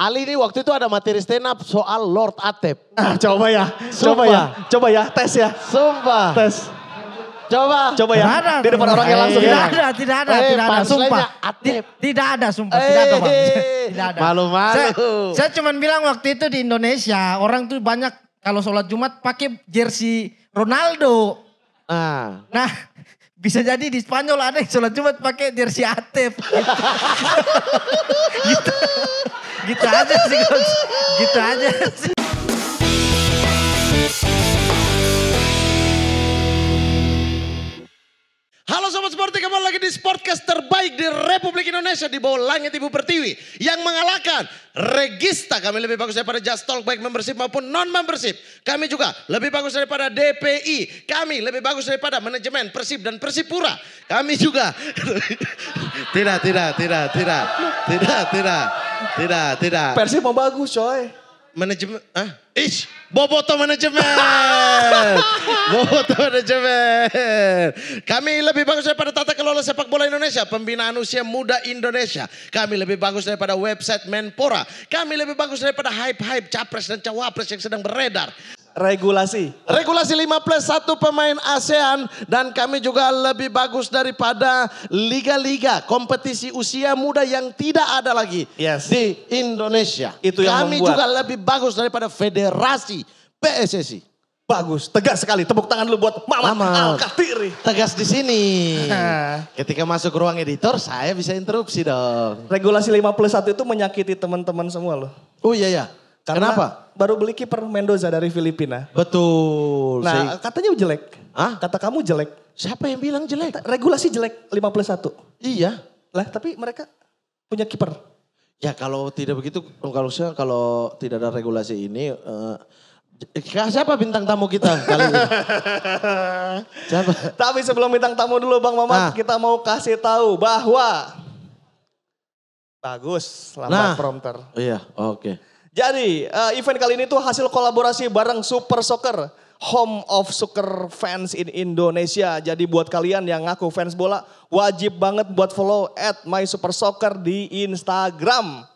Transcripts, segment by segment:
Ali ini waktu itu ada materi stand up soal Lord Atep. Ah, coba ya, Sumpah. coba ya, coba ya, tes ya. Sumpah. Tes. Coba. Coba ya. Tidak ada. Di depan orangnya langsung. Tidak ya. ada, tidak ada, eh, tidak ada. Sumpah. Atep. Tidak ada, sumpah. tidak ada, eh. Tidak ada. Malu-malu. Saya, saya cuma bilang waktu itu di Indonesia, orang tuh banyak kalau sholat Jumat pakai jersey Ronaldo. Ah. Nah, bisa jadi di Spanyol ada yang sholat Jumat pakai jersey Atep. gitu. gitu gitu aja sih coach. Gitu aja sih. Halo Sobat Sporty, kembali lagi di Sportcast terbaik di Republik Indonesia di bawah langit Ibu Pertiwi. Yang mengalahkan Regista kami lebih bagus daripada Just Talk baik membership maupun non-membership. Kami juga lebih bagus daripada DPI. Kami lebih bagus daripada manajemen Persib dan Persipura. Kami juga. tidak, tidak, tidak, tidak, tidak, tidak, tidak, tidak. Persib mau bagus coy manajemen ah ish boboto manajemen boboto manajemen kami lebih bagus daripada tata kelola sepak bola Indonesia pembinaan usia muda Indonesia kami lebih bagus daripada website Menpora kami lebih bagus daripada hype-hype capres dan cawapres yang sedang beredar Regulasi. Regulasi plus satu pemain ASEAN dan kami juga lebih bagus daripada liga-liga kompetisi usia muda yang tidak ada lagi yes. di Indonesia. Itu yang kami membuat. juga lebih bagus daripada federasi PSSI. Bagus, tegas sekali. Tepuk tangan lu buat Mama, Mama. Alkatiri. Tegas di sini. Ketika masuk ruang editor, saya bisa interupsi dong. Regulasi 5 plus 1 itu menyakiti teman-teman semua loh. Oh iya, iya. Karena Kenapa? Baru beli kiper Mendoza dari Filipina. Betul. Nah, katanya jelek. Ah? Kata kamu jelek. Siapa yang bilang jelek? Kata, regulasi jelek 51. Iya. Lah, tapi mereka punya kiper. Ya kalau tidak begitu, kalau kalau tidak ada regulasi ini, uh, Siapa bintang tamu kita kali ini? Siapa? Tapi sebelum bintang tamu dulu Bang Mamat, nah. kita mau kasih tahu bahwa Bagus, lambat nah. prompter. Iya, oke. Okay. Jadi uh, event kali ini tuh hasil kolaborasi bareng Super Soccer, Home of Soccer Fans in Indonesia. Jadi buat kalian yang ngaku fans bola, wajib banget buat follow at My di Instagram.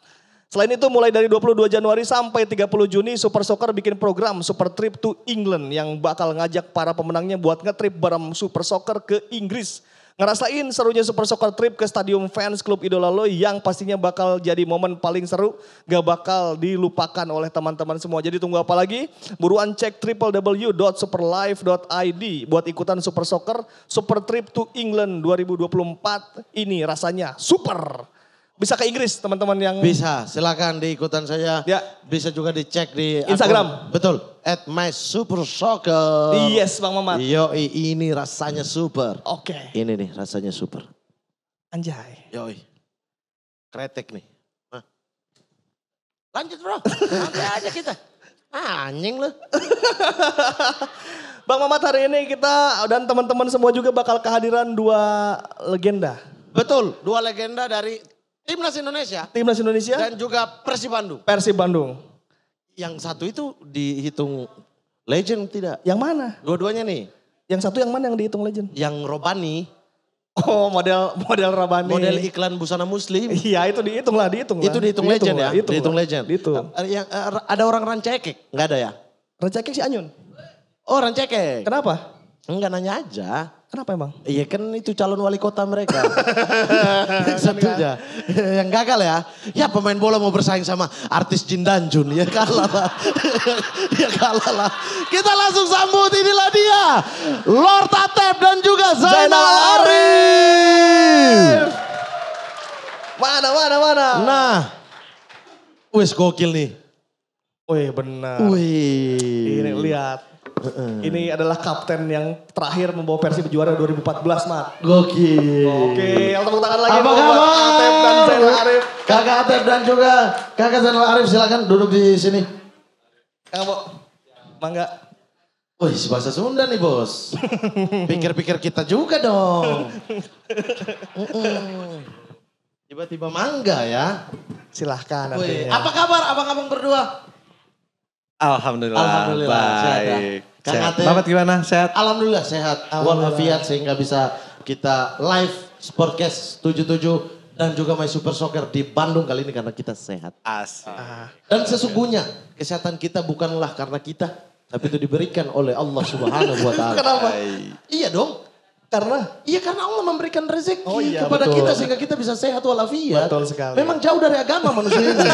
Selain itu mulai dari 22 Januari sampai 30 Juni Super Soccer bikin program Super Trip to England yang bakal ngajak para pemenangnya buat ngetrip bareng Super Soccer ke Inggris. Ngerasain serunya Super Soccer Trip ke Stadium Fans Club Idola lo yang pastinya bakal jadi momen paling seru. Gak bakal dilupakan oleh teman-teman semua. Jadi tunggu apa lagi? Buruan cek www.superlife.id buat ikutan Super Soccer Super Trip to England 2024 ini rasanya super bisa ke Inggris teman-teman yang bisa silakan diikutan saya ya. bisa juga dicek di Instagram akun, betul at my super soccer yes bang Mamat yo ini rasanya super oke okay. ini nih rasanya super anjay yoi kretek nih Hah. lanjut bro sampai aja kita ah, anjing lu Bang Mamat hari ini kita dan teman-teman semua juga bakal kehadiran dua legenda. Betul, dua legenda dari Timnas Indonesia. Timnas Indonesia. Dan juga Persib Bandung. Persib Bandung. Yang satu itu dihitung legend tidak? Yang mana? Dua-duanya nih. Yang satu yang mana yang dihitung legend? Yang Robani. Oh model model Robani. Model iklan busana muslim. Iya itu dihitung lah, dihitung lah. Itu dihitung, dihitung legend lah, ya? Dihitung, dihitung lah. legend. Dihitung. Eh, eh, yang, eh, ada orang rancakek? Enggak ada ya? Rancakek si Anyun. Oh rancakek. Kenapa? Enggak nanya aja. Kenapa emang? Iya kan itu calon wali kota mereka. Satunya. Iya, yang gagal ya. Ya pemain bola mau bersaing sama artis jun Ya kalah lah. ya kalah lah. Kita langsung sambut inilah dia. Lord Atep dan juga Zainal Arif. Mana, mana, mana. Nah. Wes gokil nih. Wih benar. Wih. Ini lihat. Uh. Ini adalah kapten yang terakhir membawa versi juara 2014, Mat. Gokil. Oke, tepuk tangan lagi. Apa kabar? Atep dan Zainal Arif. Kakak Atep dan juga Kakak Zainal Arif silakan duduk di sini. Kang Bo, mangga. Wih, bahasa Sunda nih bos. Pikir-pikir kita juga dong. Tiba-tiba mangga ya. Silahkan. Wih, apa kabar abang-abang berdua? Alhamdulillah. Alhamdulillah. Baik. Sehat, ya? sehat. Bapak gimana? Sehat? Alhamdulillah sehat. Walafiat sehingga bisa kita live Sportcast 77 dan juga main Super Soccer di Bandung kali ini karena kita sehat. As. Ah. Dan sesungguhnya kesehatan kita bukanlah karena kita, tapi itu diberikan oleh Allah Subhanahu wa taala. Kenapa? Iya dong. Karena? Iya karena Allah memberikan rezeki oh, iya, kepada betul. kita sehingga kita bisa sehat walafiat. Betul sekali. Memang jauh dari agama manusia ini.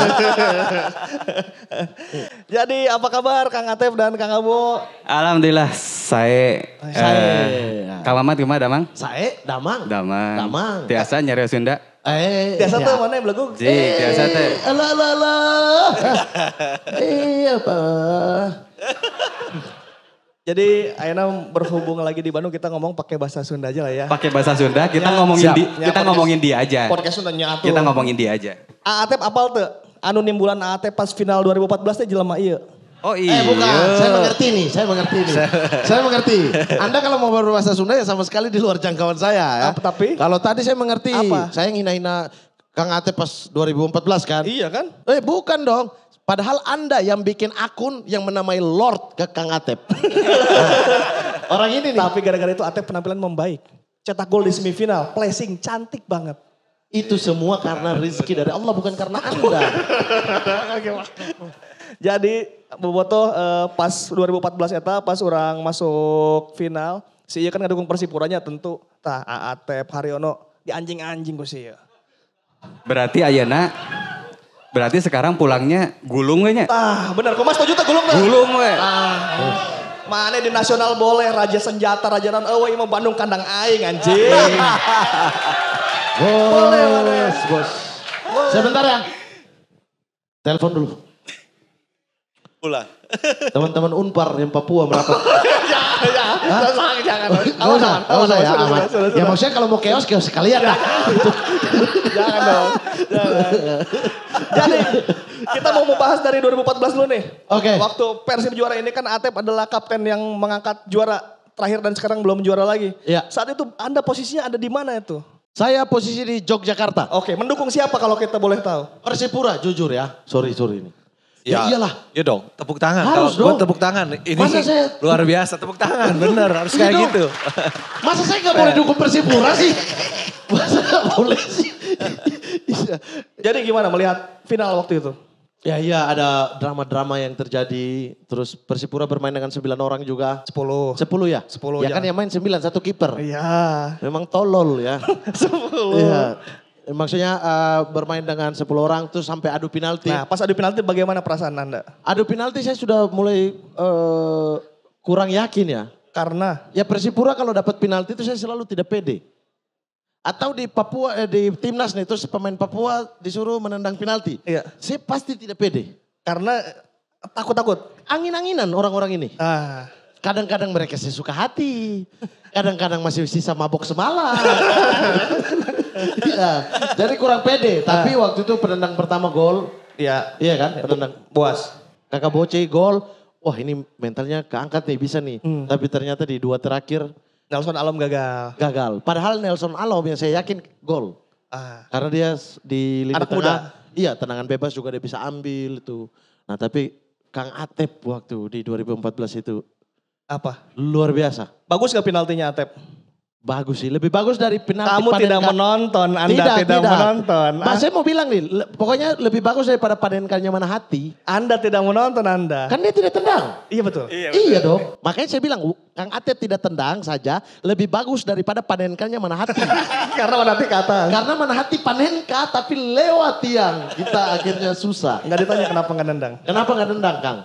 Jadi apa kabar Kang Atep dan Kang Abu? Alhamdulillah saya. Eh, saya. Eh, Mamat gimana Damang? Saya Damang. Damang. Damang. Biasa nyari Sunda. Eh, biasa tuh iya. mana yang belagu? Si, eh, biasa tuh. Alah, eh, apa? Jadi Aina berhubung lagi di Bandung kita ngomong pakai bahasa Sunda aja lah ya. Pakai bahasa Sunda, ya, kita ya, ngomongin siap. di, ya, kita podcast, ngomongin dia aja. Podcast Sunda nyatu. Kita ngomongin dia aja. Aatep apal tuh? Anu nimbulan Aatep pas final 2014 teh jelema oh, eh, iya. Oh iya. Eh bukan, saya mengerti nih, saya mengerti nih. saya mengerti. Anda kalau mau berbahasa Sunda ya sama sekali di luar jangkauan saya ya. Apa, tapi? Kalau tadi saya mengerti. Apa? Saya ngina-hina Kang Ate pas 2014 kan? Iya kan? Eh bukan dong. Padahal Anda yang bikin akun yang menamai Lord ke Kang Atep. Orang ini nih. Tapi gara-gara itu Atep penampilan membaik. Cetak gol di semifinal, placing cantik banget. Itu semua karena rezeki dari Allah bukan karena Anda. Jadi Boboto uh, eh, pas 2014 eta pas orang masuk final, si Iya kan ngedukung Persipuranya tentu tah Atep Haryono di anjing-anjing gue sih ya. Berarti Ayana Berarti sekarang pulangnya gulung kayaknya. Ah, benar. Kok Mas setuju juta gulung? Tak? Gulung we. Ah. Oh. Mana di nasional boleh Raja Senjata, Raja nan eh, mau Bandung kandang aing anjing. boleh, bos, bos. Sebentar ya. Telepon dulu. Pulang. Teman-teman Unpar yang Papua merapat. ya, jangan, jangan. Oh, awas, ya. awas, awas, ya, Ya maksudnya kalau mau keos, keos sekalian lah. Ya. Jangan dong, jangan. Jadi, kita mau membahas dari 2014 dulu nih. Oke. Waktu Persib juara ini kan Atep adalah kapten yang mengangkat juara terakhir dan sekarang belum juara lagi. Iya. Saat itu Anda posisinya ada di mana itu? Saya posisi di Yogyakarta. Oke, mendukung siapa kalau kita boleh tahu? Persipura jujur ya. Sorry, sorry ini. Ya, ya iyalah. Iya dong, tepuk tangan. Harus Kalo dong. tepuk tangan. Ini Masa saya... luar biasa, tepuk tangan. Bener, harus kayak iya gitu. Masa saya gak boleh iya. dukung Persipura sih? Masa gak boleh sih? Iya. Jadi gimana melihat final waktu itu? Ya iya ada drama-drama yang terjadi. Terus Persipura bermain dengan sembilan orang juga. Sepuluh, sepuluh ya? Sepuluh. ya. Ya kan yang main sembilan, satu kiper. Iya. Memang tolol ya. Sepuluh. Iya. Maksudnya uh, bermain dengan 10 orang terus sampai adu penalti. Nah, pas adu penalti bagaimana perasaan Anda? Adu penalti saya sudah mulai uh, kurang yakin ya. Karena ya Persipura kalau dapat penalti itu saya selalu tidak pede. Atau di Papua eh, di timnas nih terus pemain Papua disuruh menendang penalti. Iya. Saya pasti tidak pede. Karena takut-takut. Angin-anginan orang-orang ini. Ah. Kadang-kadang mereka suka hati. Kadang-kadang masih sisa mabok semalam. Iya. Jadi kurang pede, tapi ah. waktu itu penendang pertama gol. Iya. Iya kan? Penendang puas. Kakak Boce gol. Wah, ini mentalnya keangkat nih, bisa nih. Hmm. Tapi ternyata di dua terakhir Nelson Alom gagal. Gagal. Padahal Nelson Alom yang saya yakin gol. Ah. Karena dia di lini Anak tengah. Muda. Iya, tendangan bebas juga dia bisa ambil itu. Nah, tapi Kang Atep waktu di 2014 itu apa? Luar biasa. Bagus gak penaltinya Atep? Bagus sih, lebih bagus dari penalti. Kamu Panen tidak menonton, Anda tidak, tidak, tidak. menonton. Mas ah. saya mau bilang nih, le pokoknya lebih bagus daripada Panenkannya mana hati. Anda tidak menonton Anda. Kan dia tidak tendang. Iya betul. Iya, betul. iya dong. Makanya saya bilang, Kang Atep tidak tendang saja, lebih bagus daripada Panenkannya mana hati. Karena mana hati kata. Karena mana hati Panenka, tapi lewat tiang. Kita akhirnya susah. Enggak ditanya kenapa enggak nendang. Kenapa enggak nendang, Kang?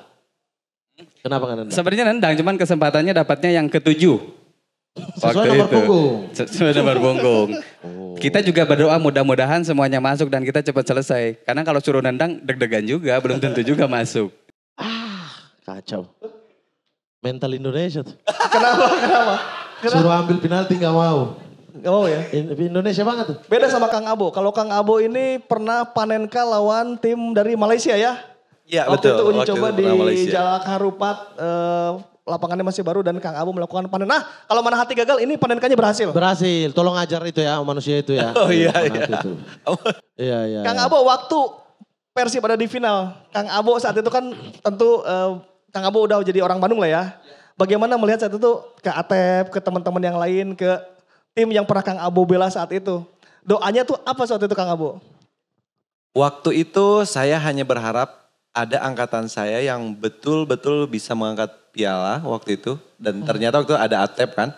Kenapa enggak nendang? Sebenarnya nendang, cuman kesempatannya dapatnya yang ketujuh. Sesuai nomor punggung. Sesuai nomor punggung. Kita juga berdoa mudah-mudahan semuanya masuk dan kita cepat selesai. Karena kalau suruh nendang deg-degan juga, belum tentu juga masuk. Ah, kacau. Mental Indonesia tuh. kenapa, kenapa? Kenapa? Suruh ambil penalti nggak mau. Gak mau ya? Indonesia banget tuh. Beda sama Kang Abo. Kalau Kang Abo ini pernah panenka lawan tim dari Malaysia ya? Iya betul. Waktu itu uji coba di Malaysia. Jalak Harupat uh, lapangannya masih baru dan Kang Abu melakukan panen. Nah, kalau mana hati gagal ini panenkannya berhasil. Berhasil. Tolong ajar itu ya manusia itu ya. Oh iya iya. iya iya. Kang iya. Abu waktu Persi pada di final, Kang Abu saat itu kan tentu uh, Kang Abu udah jadi orang Bandung lah ya. Bagaimana melihat saat itu ke Atep, ke teman-teman yang lain, ke tim yang pernah Kang Abu bela saat itu? Doanya tuh apa saat itu Kang Abu? Waktu itu saya hanya berharap ada angkatan saya yang betul-betul bisa mengangkat piala waktu itu dan oh. ternyata waktu itu ada atep kan.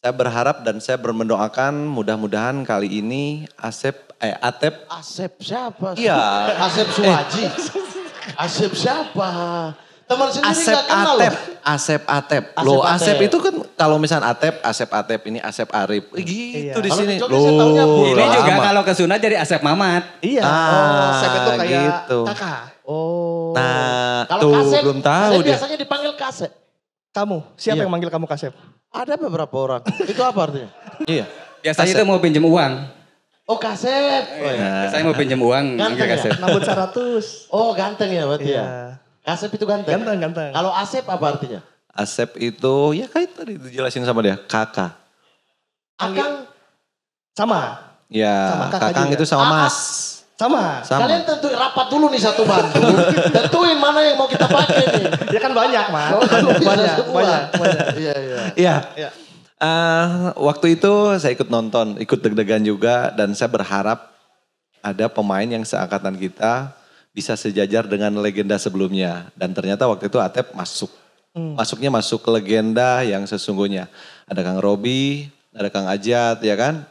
Saya berharap dan saya bermendoakan mudah-mudahan kali ini Asep eh Atep Asep siapa? Iya. Asep Suwaji. Asep siapa? Teman sendiri Asep gak kenal Atep. Loh. Asep Atep. Asep loh, Atep. Asep itu kan kalau misalnya Atep, Asep Atep ini Asep Arif. Gitu iya. di sini. Loh, ini juga kalau ke Sunda jadi Asep Mamat. Iya. Ah, oh, Asep itu kayak gitu. kakak. Oh. Nah, kalau tuh Kasep, belum tahu dia. biasanya dipanggil Kasep. Kamu, siapa iya. yang manggil kamu Kasep? Ada beberapa orang. itu apa artinya? iya. Biasanya itu mau pinjam uang. Oh kasep. Oh, iya. Biasanya mau pinjam uang. Ganteng ya? Nambut 100. Oh ganteng ya berarti ya. Iya. Asep itu ganteng. Ganteng, ganteng. Kalau Asep apa artinya? Asep itu ya kayak tadi dijelasin sama dia, kakak. Akang sama. Ya, sama kakak kakang itu sama ah, ah. Mas. Sama. sama. Kalian tentu rapat dulu nih satu bantu. Tentuin mana yang mau kita pakai nih. Ya kan banyak, Mas. Oh, iya, banyak, iya, banyak, banyak, banyak. Iya, iya. Iya. Ya. Uh, waktu itu saya ikut nonton, ikut deg-degan juga dan saya berharap ada pemain yang seangkatan kita bisa sejajar dengan legenda sebelumnya. Dan ternyata waktu itu Atep masuk. Hmm. Masuknya masuk ke legenda yang sesungguhnya. Ada Kang Robi, ada Kang Ajat, ya kan?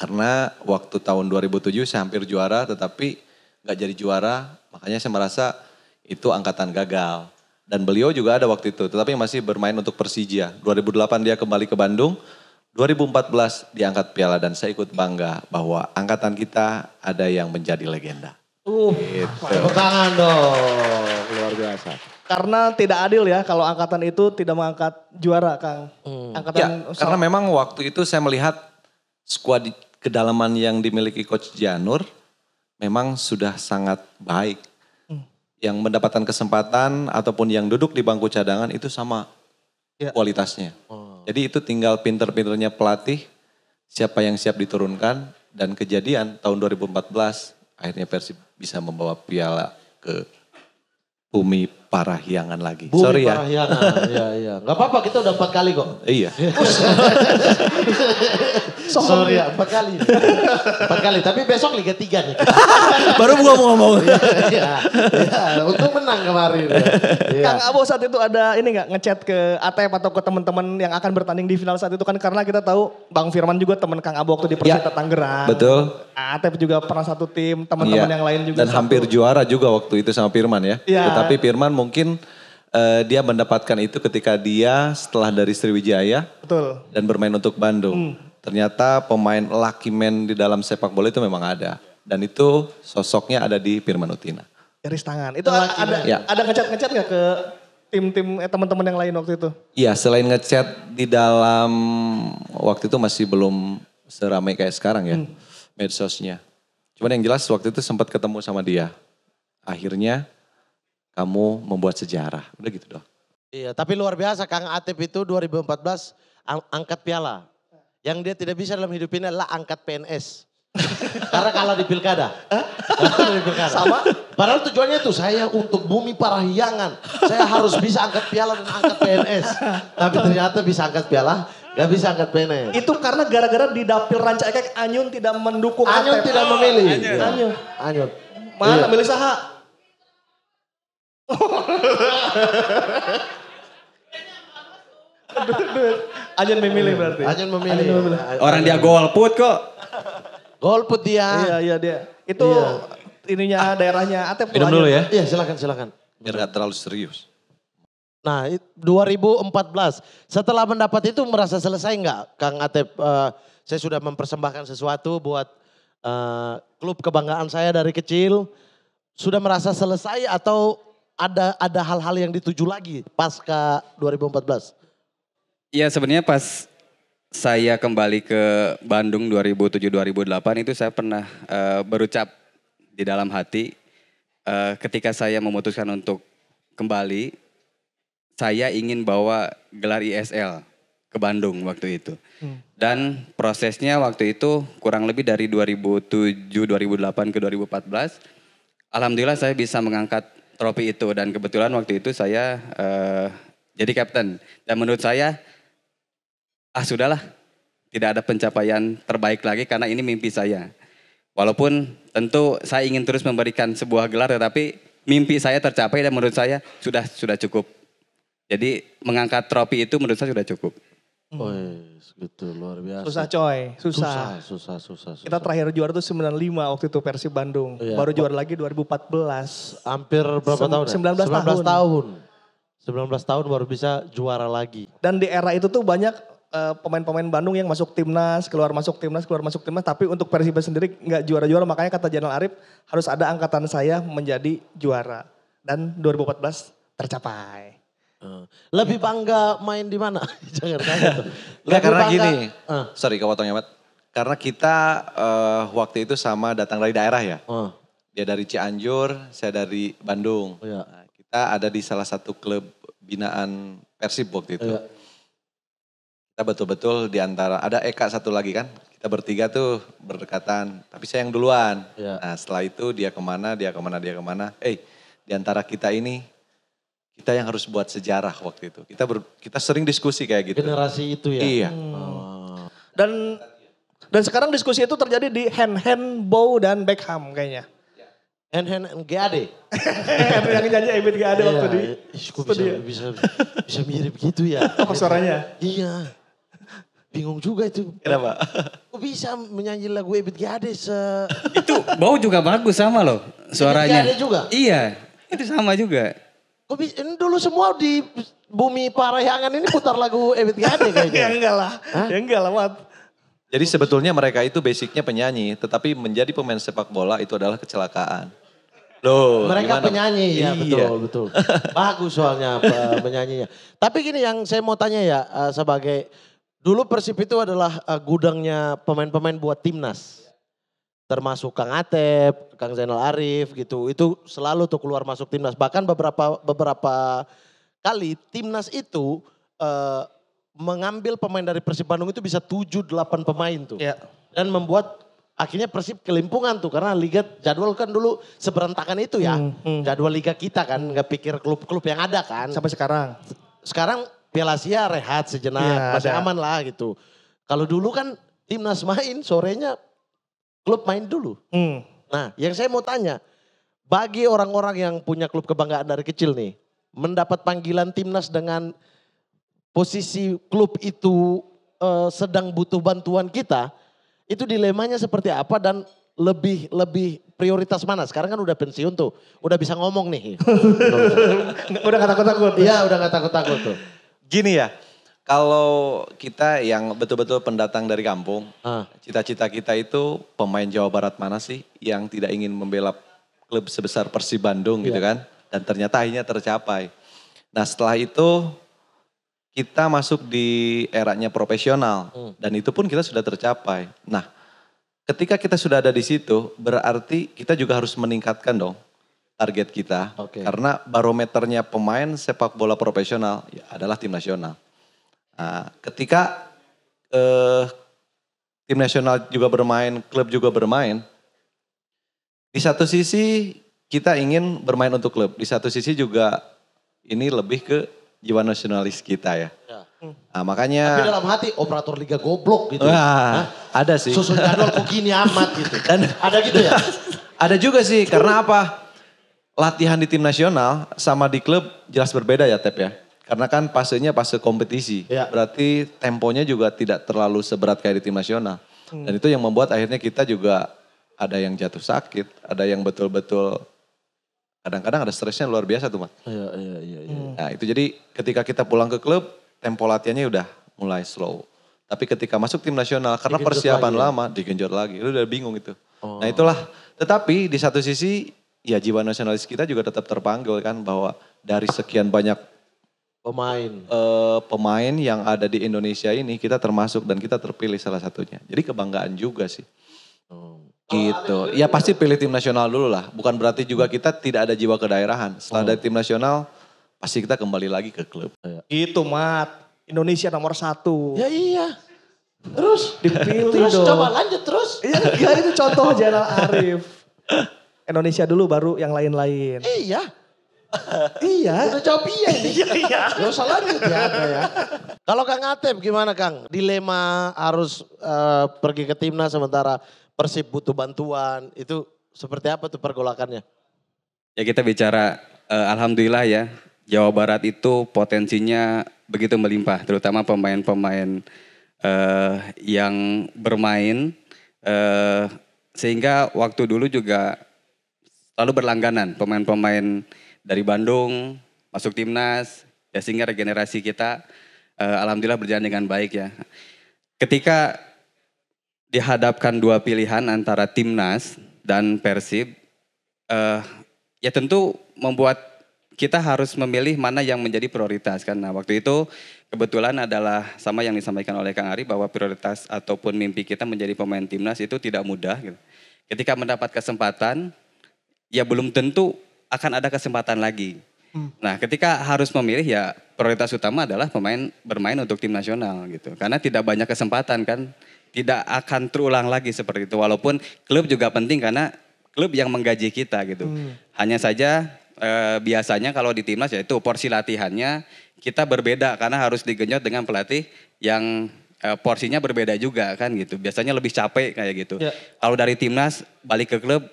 Karena waktu tahun 2007 saya hampir juara, tetapi nggak jadi juara. Makanya saya merasa itu angkatan gagal. Dan beliau juga ada waktu itu, tetapi masih bermain untuk Persija. 2008 dia kembali ke Bandung, 2014 diangkat piala dan saya ikut bangga bahwa angkatan kita ada yang menjadi legenda. Uh, gitu. tangan dong, luar biasa. Karena tidak adil ya kalau angkatan itu tidak mengangkat juara, Kang. Hmm. Angkatan ya, karena memang waktu itu saya melihat skuad kedalaman yang dimiliki coach Janur memang sudah sangat baik. Hmm. Yang mendapatkan kesempatan ataupun yang duduk di bangku cadangan itu sama ya. kualitasnya. Hmm. Jadi itu tinggal pinter-pinternya pelatih siapa yang siap diturunkan dan kejadian tahun 2014 akhirnya Persib bisa membawa piala ke bumi parahyangan lagi. Bumi Sorry ya. Parahyangan, iya iya. Gak apa-apa kita udah empat kali kok. Iya. Sorry ya, empat kali. Empat kali, tapi besok Liga 3 nih. Baru gua mau ngomong. Iya, iya. Ya, untung menang kemarin. Ya. Kang Abo saat itu ada ini nggak ngechat ke ATM atau ke teman-teman yang akan bertanding di final saat itu kan karena kita tahu Bang Firman juga teman Kang Abo waktu di iya. Persita ya, Tangerang. Betul. ATM ah, juga pernah satu tim, teman-teman ya. yang lain juga. Dan satu. hampir juara juga waktu itu sama Firman ya. ya. Tetapi Firman mungkin uh, dia mendapatkan itu ketika dia setelah dari Sriwijaya betul dan bermain untuk Bandung. Hmm. Ternyata pemain lucky man di dalam sepak bola itu memang ada dan itu sosoknya ada di Firmanutina. Garis tangan. Itu lucky ada ya. ada ngecat-ngecat nggak ke tim-tim eh, teman-teman yang lain waktu itu? Iya, selain ngechat di dalam waktu itu masih belum seramai kayak sekarang ya hmm. medsosnya. Cuman yang jelas waktu itu sempat ketemu sama dia. Akhirnya kamu membuat sejarah. Udah gitu dong. Iya, tapi luar biasa Kang Atip itu 2014 ang angkat piala. Yang dia tidak bisa dalam hidup ini adalah angkat PNS. Karena kalah di pilkada. kalah di pilkada. Sama. Padahal tujuannya itu saya untuk bumi parahyangan. Saya harus bisa angkat piala dan angkat PNS. Tapi ternyata bisa angkat piala Gak bisa angkat PNS. Itu karena gara-gara di dapil rancak Anyun tidak mendukung Anyun tidak memilih. Anyun. Anyun. Anyun. Mana iya. milih Saha? Ajan memilih berarti. Ajan memilih. memilih. Orang dia golput kok. Golput dia. Iya, iya dia. Itu iya. ininya ah. daerahnya Atep. Minum dulu ya. Iya silakan silakan. Biar gak terlalu serius. Nah 2014 setelah mendapat itu merasa selesai nggak Kang Atep? Uh, saya sudah mempersembahkan sesuatu buat uh, klub kebanggaan saya dari kecil. Sudah merasa selesai atau ada ada hal-hal yang dituju lagi pasca 2014? Iya sebenarnya pas saya kembali ke Bandung 2007-2008 itu saya pernah uh, berucap di dalam hati uh, ketika saya memutuskan untuk kembali saya ingin bawa gelar ISL ke Bandung waktu itu. Hmm. Dan prosesnya waktu itu kurang lebih dari 2007 2008 ke 2014 alhamdulillah saya bisa mengangkat trofi itu dan kebetulan waktu itu saya uh, jadi kapten dan menurut saya ah sudahlah tidak ada pencapaian terbaik lagi karena ini mimpi saya. Walaupun tentu saya ingin terus memberikan sebuah gelar tetapi mimpi saya tercapai dan menurut saya sudah sudah cukup. Jadi mengangkat trofi itu menurut saya sudah cukup. Oh, gitu luar biasa. Susah coy, susah. Susah, susah, susah. susah. Kita terakhir juara tuh 95 waktu itu Persib Bandung. Iya. Baru juara lagi 2014. Hampir berapa tahun? 19, ya? 19 tahun. tahun. 19 tahun baru bisa juara lagi. Dan di era itu tuh banyak pemain eh, pemain-pemain Bandung yang masuk timnas, keluar masuk timnas, keluar masuk timnas, tapi untuk Persib sendiri nggak juara-juara, makanya kata Janal Arif harus ada angkatan saya menjadi juara. Dan 2014 tercapai. Eh, lebih iya. bangga main di mana? Jangan tanya tuh. Lebih karena bangga, gini, uh. Eh. sorry kau potong ya Karena kita uh, waktu itu sama datang dari daerah ya. Uh. Dia dari Cianjur, saya dari Bandung. Oh, iya. nah, kita ada di salah satu klub binaan Persib waktu itu. Iya. Kita betul-betul di antara, ada Eka satu lagi kan, kita bertiga tuh berdekatan. Tapi saya yang duluan. Iya. Nah setelah itu dia kemana, dia kemana, dia kemana. Eh hey, di antara kita ini kita yang harus buat sejarah waktu itu. Kita ber, kita sering diskusi kayak gitu. Generasi itu ya. Iya. Hmm. Oh. Dan dan sekarang diskusi itu terjadi di hand hand Bow dan Beckham kayaknya. Hand hand GAD. yang nyanyi Ebit GAD waktu waktu iya, di iya. kok bisa, bisa bisa bisa mirip gitu ya. Apa oh, suaranya? Iya. Bingung juga itu. Kenapa? Kok bisa menyanyi lagu Ebit GAD se... itu Bow juga bagus sama loh suaranya. Ebit GAD juga? Iya. Itu sama juga. Kok ini dulu semua di bumi Parahyangan ini putar lagu Ebit Gade kayaknya. ya enggak lah, Hah? ya enggak lah Mat. Jadi sebetulnya mereka itu basicnya penyanyi, tetapi menjadi pemain sepak bola itu adalah kecelakaan. Loh, mereka gimana? penyanyi ya iya. betul betul. Bagus soalnya penyanyinya. Tapi gini yang saya mau tanya ya eh, sebagai dulu Persib itu adalah eh, gudangnya pemain-pemain buat timnas termasuk Kang Atep, Kang Zainal Arif gitu. Itu selalu tuh keluar masuk timnas. Bahkan beberapa beberapa kali timnas itu eh, mengambil pemain dari Persib Bandung itu bisa 7 8 pemain tuh. Ya. Dan membuat akhirnya Persib kelimpungan tuh karena liga jadwal kan dulu seberantakan itu ya. Hmm, hmm. Jadwal liga kita kan nggak pikir klub-klub yang ada kan. Sampai sekarang. Sekarang Piala Asia rehat sejenak, ya, masih ada. aman lah gitu. Kalau dulu kan timnas main sorenya klub main dulu. Hmm. Nah, yang saya mau tanya, bagi orang-orang yang punya klub kebanggaan dari kecil nih, mendapat panggilan timnas dengan posisi klub itu eh, sedang butuh bantuan kita, itu dilemanya seperti apa dan lebih lebih prioritas mana? Sekarang kan udah pensiun tuh, udah bisa ngomong nih. udah gak takut-takut. Iya, udah gak takut-takut tuh. Gini ya, kalau kita yang betul-betul pendatang dari kampung, cita ah. cita-cita kita itu pemain Jawa Barat mana sih yang tidak ingin membela klub sebesar Persib Bandung gitu iya. kan? Dan ternyata akhirnya tercapai. Nah setelah itu kita masuk di eranya profesional Hmm. dan itu pun kita sudah tercapai. Nah ketika kita sudah ada di situ berarti kita juga harus meningkatkan dong target kita okay. karena barometernya pemain sepak bola profesional ya adalah tim nasional. Nah, ketika eh, tim nasional juga bermain, klub juga bermain, di satu sisi kita ingin bermain untuk klub, di satu sisi juga ini lebih ke jiwa nasionalis kita ya. ya. Nah, makanya Tapi dalam hati operator liga goblok gitu. Wah, Hah? ada sih. Susun jadwal kok gini amat gitu. Dan, ada gitu ya? ada juga sih karena apa? Latihan di tim nasional sama di klub jelas berbeda ya Tep ya. Karena kan pasenya fase kompetisi. Ya. Berarti temponya juga tidak terlalu seberat kayak di tim nasional. Hmm. Dan itu yang membuat akhirnya kita juga ada yang jatuh sakit, ada yang betul-betul kadang-kadang ada stresnya luar biasa tuh, Mat. Iya, iya, iya. Ya. Hmm. Nah, itu jadi ketika kita pulang ke klub, tempo latihannya udah mulai slow. Tapi ketika masuk tim nasional karena digenjur persiapan lagi, ya? lama digenjot lagi. Lu udah bingung itu. Oh. Nah, itulah. Tetapi di satu sisi ya jiwa nasionalis kita juga tetap terpanggil kan bahwa dari sekian banyak pemain uh, pemain yang ada di Indonesia ini kita termasuk dan kita terpilih salah satunya. Jadi kebanggaan juga sih. Hmm. Gitu. Ya pasti pilih tim nasional dulu lah. Bukan berarti juga kita tidak ada jiwa kedaerahan. Setelah hmm. dari oh. tim nasional pasti kita kembali lagi ke klub. Iya. Itu Mat. Indonesia nomor satu. Ya iya. Terus dipilih terus dong. coba lanjut terus. Iya, iya itu contoh Jalal Arif. Indonesia dulu baru yang lain-lain. Iya iya. Udah jawab iya ini. iya, iya. Gak usah lanjut ya. ya. Kalau Kang Atep gimana Kang? Dilema harus uh, pergi ke timnas sementara Persib butuh bantuan. Itu seperti apa tuh pergolakannya? Ya kita bicara uh, Alhamdulillah ya. Jawa Barat itu potensinya begitu melimpah. Terutama pemain-pemain uh, yang bermain. Uh, sehingga waktu dulu juga lalu berlangganan pemain-pemain dari Bandung masuk timnas ya sehingga regenerasi kita uh, alhamdulillah berjalan dengan baik ya. Ketika dihadapkan dua pilihan antara timnas dan Persib uh, ya tentu membuat kita harus memilih mana yang menjadi prioritas karena waktu itu kebetulan adalah sama yang disampaikan oleh Kang Ari bahwa prioritas ataupun mimpi kita menjadi pemain timnas itu tidak mudah gitu. Ketika mendapat kesempatan ya belum tentu akan ada kesempatan lagi. Hmm. Nah, ketika harus memilih ya prioritas utama adalah pemain bermain untuk tim nasional gitu. Karena tidak banyak kesempatan kan, tidak akan terulang lagi seperti itu. Walaupun klub juga penting karena klub yang menggaji kita gitu. Hmm. Hanya saja e, biasanya kalau di timnas yaitu porsi latihannya kita berbeda karena harus digenjot dengan pelatih yang e, porsinya berbeda juga kan gitu. Biasanya lebih capek kayak gitu. Ya. Kalau dari timnas balik ke klub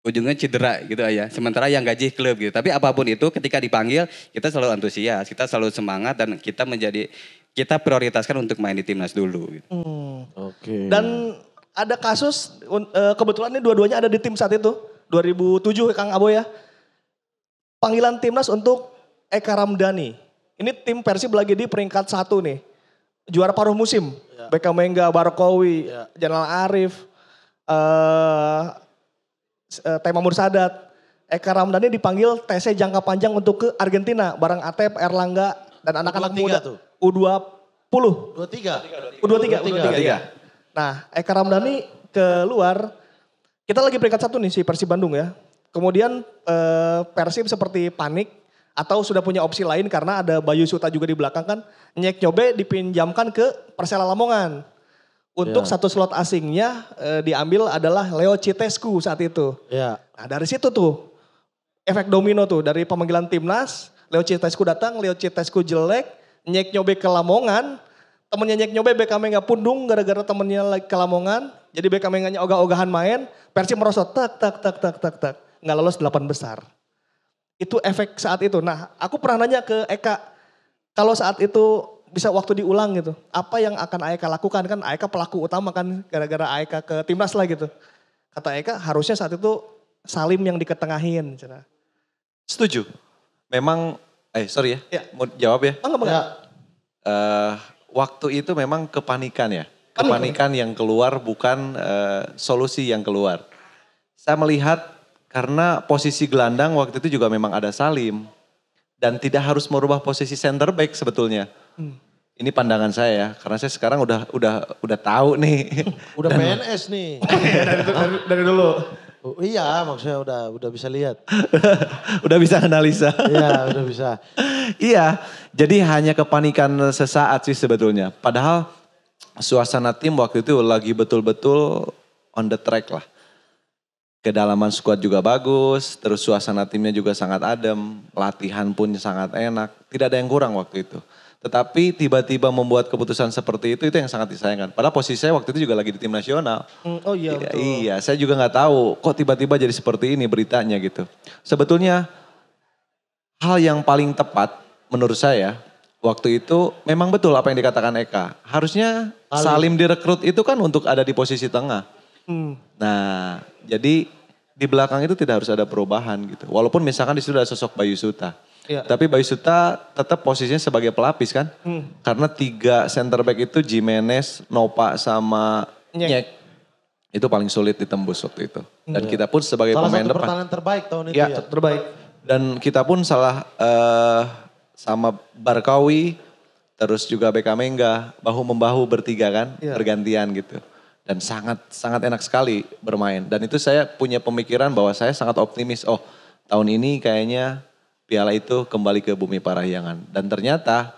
ujungnya cedera gitu ya. Sementara yang gaji klub gitu. Tapi apapun itu ketika dipanggil kita selalu antusias, kita selalu semangat dan kita menjadi kita prioritaskan untuk main di timnas dulu. Gitu. Hmm. Oke. Okay. Dan ada kasus eh, kebetulan ini dua-duanya ada di tim saat itu 2007 Kang Abo ya. Panggilan timnas untuk Eka Ramdhani. Ini tim Persib lagi di peringkat satu nih. Juara paruh musim. Ya. Beckham Mengga, barokowi ya. Janal Arif, uh, Eh, Tema Mursadat. Eka Ramdhani dipanggil TC jangka panjang untuk ke Argentina bareng Atep, Erlangga dan anak-anak muda. Tuh. U20. 23. U23. U23. Nah, Eka Ramdhani keluar. Kita lagi peringkat satu nih si Persib Bandung ya. Kemudian eh, Persib seperti panik atau sudah punya opsi lain karena ada Bayu Suta juga di belakang kan. Nyek Nyobe dipinjamkan ke Persela Lamongan. Untuk yeah. satu slot asingnya e, diambil adalah Leo Citescu saat itu. Yeah. Nah dari situ tuh efek domino tuh dari pemanggilan timnas, Leo Citescu datang, Leo Citescu jelek, Nyek Nyobe ke Lamongan, temennya Nyek nyobek BKM nggak pundung gara-gara temennya lagi ke Lamongan, jadi BKM nggak ogah-ogahan main, Persib merosot tak tak tak tak tak tak nggak lolos delapan besar. Itu efek saat itu. Nah aku pernah nanya ke Eka, kalau saat itu bisa waktu diulang gitu. Apa yang akan Aeka lakukan kan Aeka pelaku utama kan gara-gara Aeka ke timnas lah gitu. Kata Aeka harusnya saat itu Salim yang diketengahin. Setuju. Memang, eh sorry ya, ya. mau jawab ya? Enggak, oh, enggak. Uh, ya. eh, waktu itu memang kepanikan ya. Kepanikan yang keluar bukan uh, solusi yang keluar. Saya melihat karena posisi gelandang waktu itu juga memang ada Salim dan tidak harus merubah posisi center back sebetulnya. Ini pandangan saya ya, karena saya sekarang udah udah udah tahu nih. Udah Dan- PNS nih. dari, dari, dari dulu. Oh, iya, maksudnya udah udah bisa lihat. udah bisa analisa. Iya, udah bisa. iya, jadi hanya kepanikan sesaat sih sebetulnya. Padahal suasana tim waktu itu lagi betul-betul on the track lah. Kedalaman squad juga bagus, terus suasana timnya juga sangat adem, latihan pun sangat enak. Tidak ada yang kurang waktu itu. Tetapi tiba-tiba membuat keputusan seperti itu itu yang sangat disayangkan. Padahal posisi saya waktu itu juga lagi di tim nasional. Hmm, oh iya. Iya, betul. iya saya juga nggak tahu kok tiba-tiba jadi seperti ini beritanya gitu. Sebetulnya hal yang paling tepat menurut saya waktu itu memang betul apa yang dikatakan Eka. Harusnya Salim, Salim direkrut itu kan untuk ada di posisi tengah. Hmm. Nah, jadi di belakang itu tidak harus ada perubahan gitu. Walaupun misalkan di situ ada sosok Bayu Suta. Yeah. Tapi Suta tetap posisinya sebagai pelapis kan? Hmm. Karena tiga center back itu Jimenez, Nopa sama Nyek. Nyek. Itu paling sulit ditembus waktu itu. Dan yeah. kita pun sebagai salah pemain depan. Salah terbaik tahun itu ya. ya. terbaik. Dan kita pun salah uh, sama Barkawi, terus juga BK Mengga, bahu-membahu bertiga kan, yeah. bergantian gitu dan sangat sangat enak sekali bermain dan itu saya punya pemikiran bahwa saya sangat optimis oh tahun ini kayaknya piala itu kembali ke bumi Parahyangan. Dan ternyata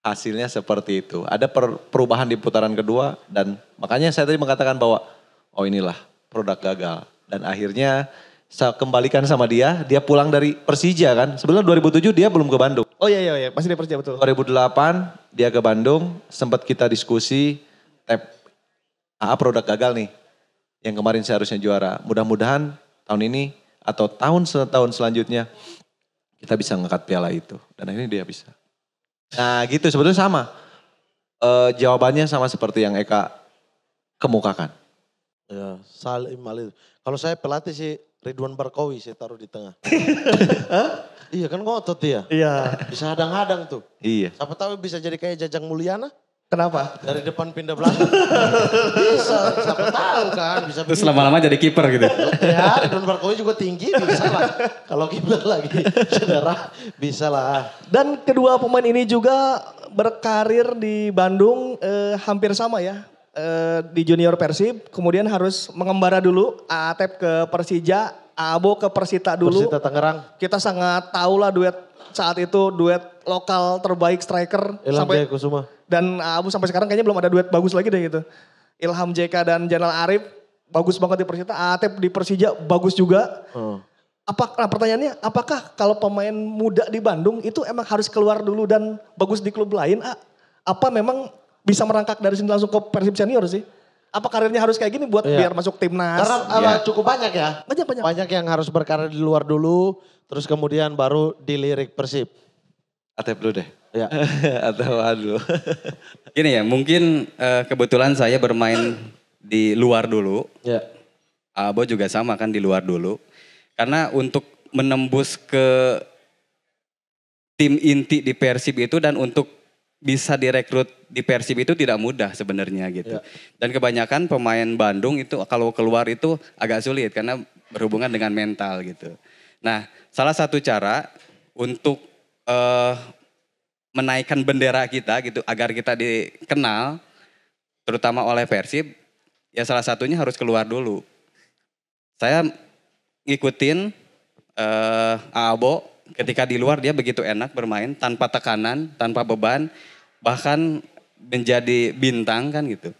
hasilnya seperti itu. Ada per, perubahan di putaran kedua dan makanya saya tadi mengatakan bahwa oh inilah produk gagal dan akhirnya saya kembalikan sama dia, dia pulang dari Persija kan. Sebenarnya 2007 dia belum ke Bandung. Oh iya iya iya, pasti dia Persija betul. 2008 dia ke Bandung, sempat kita diskusi tap AA ah, produk gagal nih. Yang kemarin seharusnya juara. Mudah-mudahan tahun ini atau tahun setahun selanjutnya kita bisa ngangkat piala itu dan ini dia bisa. Nah gitu sebetulnya sama e, jawabannya sama seperti yang Eka kemukakan. Ya, Salim Malik. Kalau saya pelatih sih Ridwan Barkowi saya taruh di tengah. iya kan ngotot dia. Iya. Bisa hadang-hadang tuh. Iya. Siapa tahu bisa jadi kayak Jajang Mulyana. Kenapa? Dari depan pindah belakang. bisa, siapa tahu kan. Bisa Terus lama-lama jadi kiper gitu. ya, Don Barkowi juga tinggi, bisa lah. Kalau kiper lagi saudara, bisa lah. Dan kedua pemain ini juga berkarir di Bandung eh, hampir sama ya. Eh, di junior Persib, kemudian harus mengembara dulu Atep ke Persija, Abo ke Persita dulu. Persita Tangerang. Kita sangat tahu lah duet saat itu duet lokal terbaik striker Ilham sampai Jaya Kusuma. Dan Abu sampai sekarang kayaknya belum ada duet bagus lagi deh gitu. Ilham JK dan Janal Arif bagus banget di Persita. Atep di Persija bagus juga. Hmm. Apa nah pertanyaannya apakah kalau pemain muda di Bandung itu emang harus keluar dulu dan bagus di klub lain? Apa memang bisa merangkak dari sini langsung ke Persib senior sih? apa karirnya harus kayak gini buat iya. biar masuk timnas? Karena iya. cukup banyak ya. Banyak banyak. Banyak yang harus berkarir di luar dulu, terus kemudian baru dilirik Persib. Atep dulu deh. Ya. Atau aduh. Gini ya, mungkin uh, kebetulan saya bermain di luar dulu. Ya. Abo juga sama kan di luar dulu. Karena untuk menembus ke tim inti di Persib itu dan untuk bisa direkrut di Persib itu tidak mudah sebenarnya gitu. Ya. Dan kebanyakan pemain Bandung itu kalau keluar itu agak sulit karena berhubungan dengan mental gitu. Nah, salah satu cara untuk uh, menaikkan bendera kita gitu agar kita dikenal terutama oleh Persib ya salah satunya harus keluar dulu. Saya ngikutin uh, eh, Aabo ketika di luar dia begitu enak bermain tanpa tekanan, tanpa beban bahkan menjadi bintang kan gitu.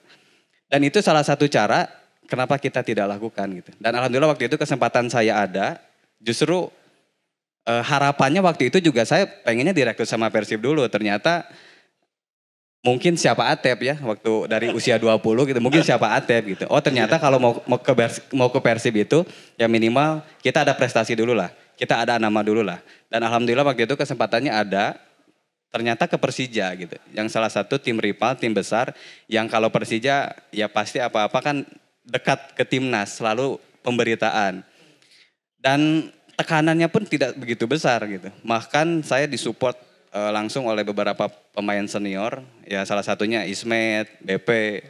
Dan itu salah satu cara kenapa kita tidak lakukan gitu. Dan alhamdulillah waktu itu kesempatan saya ada, justru e, harapannya waktu itu juga saya pengennya direkrut sama Persib dulu. Ternyata mungkin siapa Atep ya waktu dari usia 20 gitu mungkin siapa Atep gitu. Oh ternyata iya. kalau mau mau ke mau ke Persib itu ya minimal kita ada prestasi dulu lah. Kita ada nama dulu lah. Dan alhamdulillah waktu itu kesempatannya ada ternyata ke Persija gitu. Yang salah satu tim rival, tim besar yang kalau Persija ya pasti apa-apa kan dekat ke timnas, selalu pemberitaan. Dan tekanannya pun tidak begitu besar gitu. Bahkan saya disupport e, langsung oleh beberapa pemain senior, ya salah satunya Ismet, BP,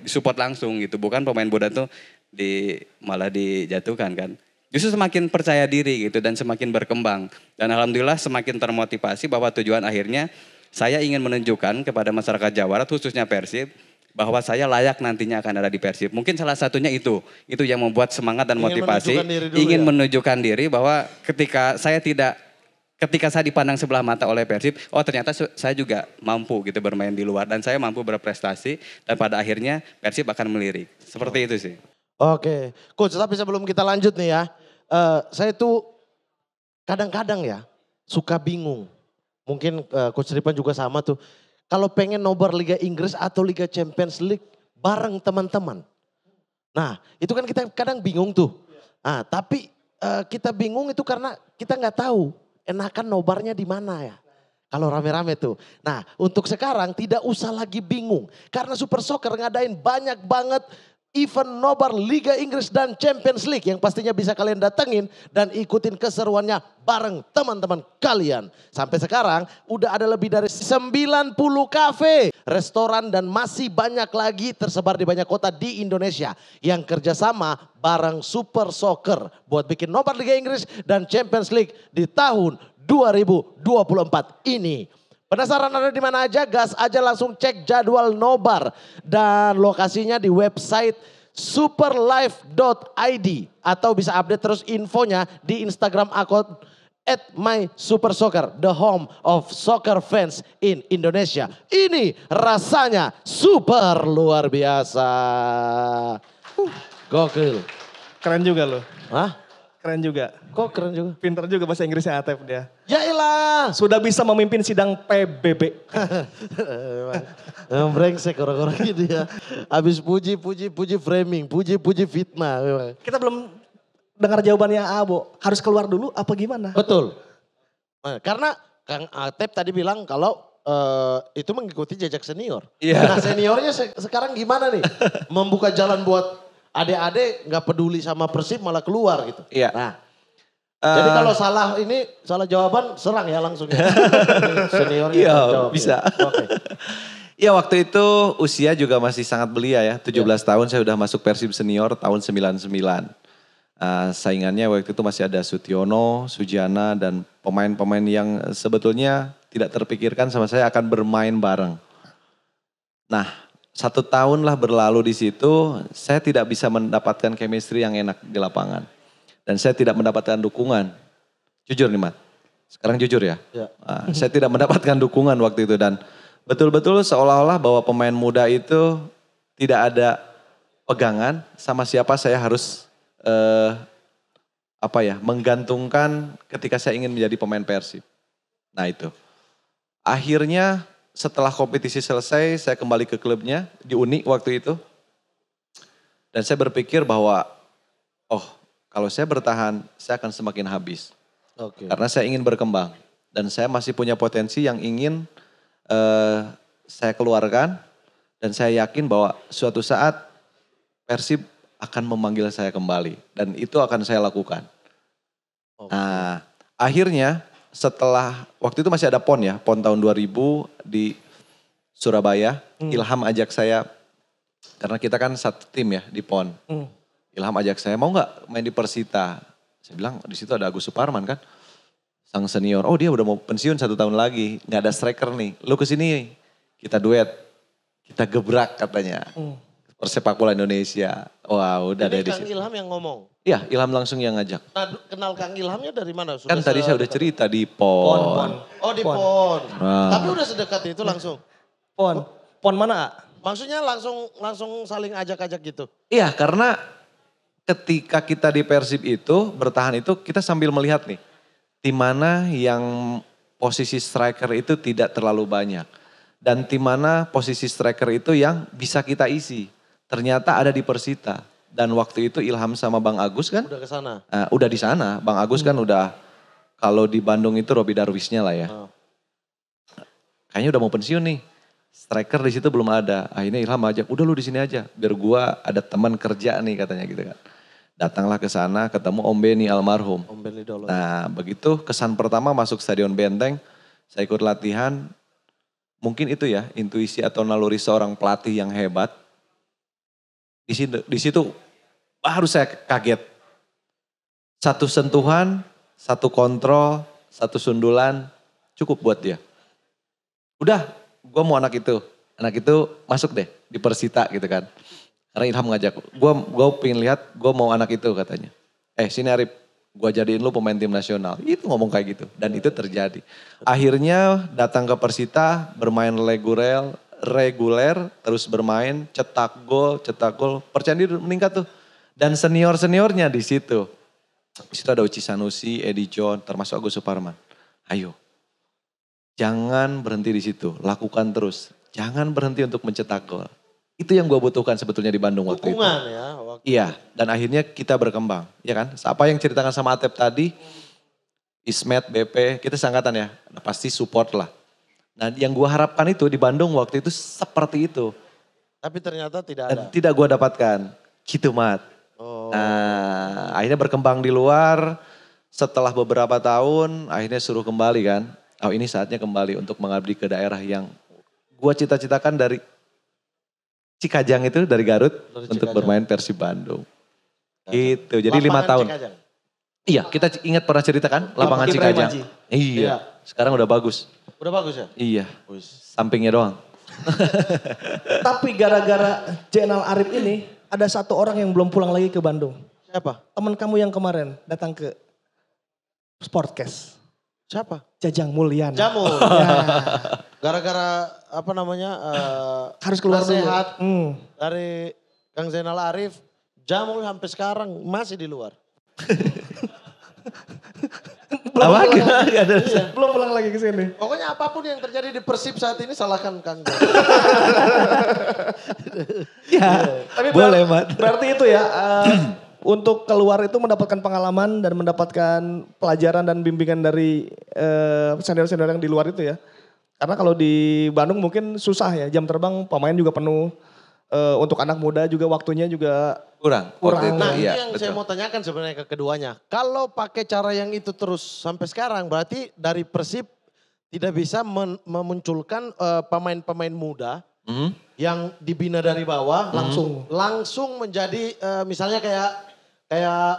disupport langsung gitu. Bukan pemain muda tuh di malah dijatuhkan kan justru semakin percaya diri gitu dan semakin berkembang. Dan alhamdulillah semakin termotivasi bahwa tujuan akhirnya saya ingin menunjukkan kepada masyarakat Jawa Barat khususnya Persib bahwa saya layak nantinya akan ada di Persib. Mungkin salah satunya itu. Itu yang membuat semangat dan ingin motivasi menunjukkan diri dulu ingin ya? menunjukkan diri bahwa ketika saya tidak ketika saya dipandang sebelah mata oleh Persib, oh ternyata saya juga mampu gitu bermain di luar dan saya mampu berprestasi dan pada akhirnya Persib akan melirik. Seperti oh. itu sih. Oke, coach. Tapi sebelum kita lanjut nih ya, uh, saya tuh kadang-kadang ya suka bingung Mungkin uh, Coach Ripan juga sama tuh. Kalau pengen nobar Liga Inggris atau Liga Champions League bareng teman-teman. Nah itu kan kita kadang bingung tuh. Nah, tapi uh, kita bingung itu karena kita nggak tahu enakan nobarnya di mana ya. Kalau rame-rame tuh. Nah untuk sekarang tidak usah lagi bingung. Karena Super Soccer ngadain banyak banget event nobar Liga Inggris dan Champions League yang pastinya bisa kalian datengin dan ikutin keseruannya bareng teman-teman kalian. Sampai sekarang udah ada lebih dari 90 kafe, restoran dan masih banyak lagi tersebar di banyak kota di Indonesia yang kerjasama bareng Super Soccer buat bikin nobar Liga Inggris dan Champions League di tahun 2024 ini. Penasaran ada di mana aja? Gas aja langsung cek jadwal nobar dan lokasinya di website superlife.id atau bisa update terus infonya di Instagram akun at my super soccer, the home of soccer fans in Indonesia. Ini rasanya super luar biasa. Uh, gokil. Keren juga loh. Hah? Keren juga. Kok keren juga? Pinter juga bahasa Inggrisnya Atep dia. Yailah. Sudah bisa memimpin sidang PBB. memang brengsek orang-orang gitu ya. Habis puji, puji, puji framing, puji, puji fitnah Kita belum dengar jawabannya Abo. Harus keluar dulu apa gimana? Betul. Eh, karena Kang Atep tadi bilang kalau Uh, itu mengikuti jejak senior. Yeah. Nah seniornya se sekarang gimana nih? Membuka jalan buat adik-adik nggak peduli sama Persib malah keluar gitu. Iya. Nah, uh, jadi kalau salah ini salah jawaban serang ya langsung. Ya. Senior iya ya. bisa. Oke. Okay. ya waktu itu usia juga masih sangat belia ya. 17 yeah. Iya. tahun saya sudah masuk Persib senior tahun 99. Uh, eh, saingannya waktu itu masih ada Sutiono, Sujana dan pemain-pemain yang sebetulnya tidak terpikirkan sama saya akan bermain bareng. Nah, satu tahun lah berlalu di situ, saya tidak bisa mendapatkan chemistry yang enak di lapangan. Dan saya tidak mendapatkan dukungan. Jujur nih Mat, sekarang jujur ya. ya. Nah, saya tidak mendapatkan dukungan waktu itu dan betul-betul seolah-olah bahwa pemain muda itu tidak ada pegangan sama siapa saya harus eh, apa ya menggantungkan ketika saya ingin menjadi pemain Persib. Nah itu. Akhirnya setelah kompetisi selesai, saya kembali ke klubnya di Uni waktu itu. Dan saya berpikir bahwa, oh kalau saya bertahan, saya akan semakin habis. Okay. Karena saya ingin berkembang. Dan saya masih punya potensi yang ingin uh, saya keluarkan. Dan saya yakin bahwa suatu saat Persib akan memanggil saya kembali. Dan itu akan saya lakukan. Okay. Nah, akhirnya setelah waktu itu masih ada pon ya, pon tahun 2000 di Surabaya. Hmm. Ilham ajak saya karena kita kan satu tim ya di pon. Hmm. Ilham ajak saya mau nggak main di Persita. Saya bilang di situ ada Agus Suparman kan, sang senior. Oh dia udah mau pensiun satu tahun lagi, nggak ada striker nih. Lu kesini kita duet, kita gebrak katanya. Hmm persepak bola Indonesia. wow, udah Jadi ada di Kang Ilham yang ngomong. Iya, Ilham langsung yang ngajak. Nah, kenal Kang Ilhamnya dari mana? Kan Sudah kan tadi saya udah cerita di PON. pon, pon. Oh, di PON. pon. Nah. Tapi udah sedekat itu langsung. PON. PON mana, A? Maksudnya langsung langsung saling ajak-ajak gitu. Iya, karena ketika kita di Persib itu bertahan itu kita sambil melihat nih di mana yang posisi striker itu tidak terlalu banyak dan di mana posisi striker itu yang bisa kita isi ternyata ada di Persita dan waktu itu Ilham sama Bang Agus kan udah ke sana. Uh, udah di sana. Bang Agus hmm. kan udah kalau di Bandung itu Robi Darwisnya lah ya. Oh. Kayaknya udah mau pensiun nih. Striker di situ belum ada. Akhirnya Ilham ajak, "Udah lu di sini aja biar gua ada teman kerja nih," katanya gitu kan. Datanglah ke sana ketemu Om Beni almarhum. Om Beni dulu. Nah, begitu kesan pertama masuk Stadion Benteng, saya ikut latihan. Mungkin itu ya intuisi atau naluri seorang pelatih yang hebat di situ, di situ baru saya kaget. Satu sentuhan, satu kontrol, satu sundulan cukup buat dia. Udah, gue mau anak itu. Anak itu masuk deh di Persita gitu kan. Karena Ilham ngajak, gue gue pengen lihat, gue mau anak itu katanya. Eh sini Arif, gue jadiin lu pemain tim nasional. Itu ngomong kayak gitu. Dan itu terjadi. Akhirnya datang ke Persita, bermain legurel, reguler, terus bermain, cetak gol, cetak gol, percaya diri meningkat tuh. Dan senior-seniornya di situ. Di situ ada Uci Sanusi, Edi John, termasuk Agus Suparman. Ayo, jangan berhenti di situ, lakukan terus. Jangan berhenti untuk mencetak gol. Itu yang gue butuhkan sebetulnya di Bandung waktu itu itu. ya. Waktu iya, dan akhirnya kita berkembang, ya kan? Apa yang ceritakan sama Atep tadi, Ismet, BP, kita sangkatan ya, nah, pasti support lah Nah yang gue harapkan itu di Bandung waktu itu seperti itu. Tapi ternyata tidak ada. Dan tidak gue dapatkan. Gitu mat. Oh. Nah akhirnya berkembang di luar. Setelah beberapa tahun akhirnya suruh kembali kan. Oh ini saatnya kembali untuk mengabdi ke daerah yang gue cita-citakan dari Cikajang itu dari Garut dari untuk bermain Persib Bandung. Gitu. Jadi lima tahun. Cikajang. Iya, kita ingat pernah cerita kan lapangan Cikajang. iya. iya. Sekarang udah bagus. Udah bagus ya? Iya. Uis. Sampingnya doang. Tapi gara-gara channel Arif ini ada satu orang yang belum pulang lagi ke Bandung. Siapa? Teman kamu yang kemarin datang ke Sportcast. Siapa? Jajang Mulyana. Jamu. Ya. Gara-gara apa namanya? Uh, Harus keluar sehat hmm. dari Kang Zainal Arif. Jamul sampai sekarang masih di luar. Belum lagi Iya. Belum pulang lagi ke sini. Pokoknya apapun yang terjadi di Persib saat ini salahkan Kang. ya, iya. Tapi boleh, Mat. Berarti itu ya, uh, untuk keluar itu mendapatkan pengalaman dan mendapatkan pelajaran dan bimbingan dari sandera eh, senior-senior yang di luar itu ya. Karena kalau di Bandung mungkin susah ya, jam terbang pemain juga penuh uh, untuk anak muda juga waktunya juga kurang. Kurang. Itu, nah, iya, yang betul. saya mau tanyakan sebenarnya ke keduanya. Kalau pakai cara yang itu terus sampai sekarang berarti dari Persib tidak bisa men memunculkan eh, pemain-pemain uh, muda -hmm. yang dibina dari bawah -hmm. langsung langsung menjadi uh, misalnya kayak kayak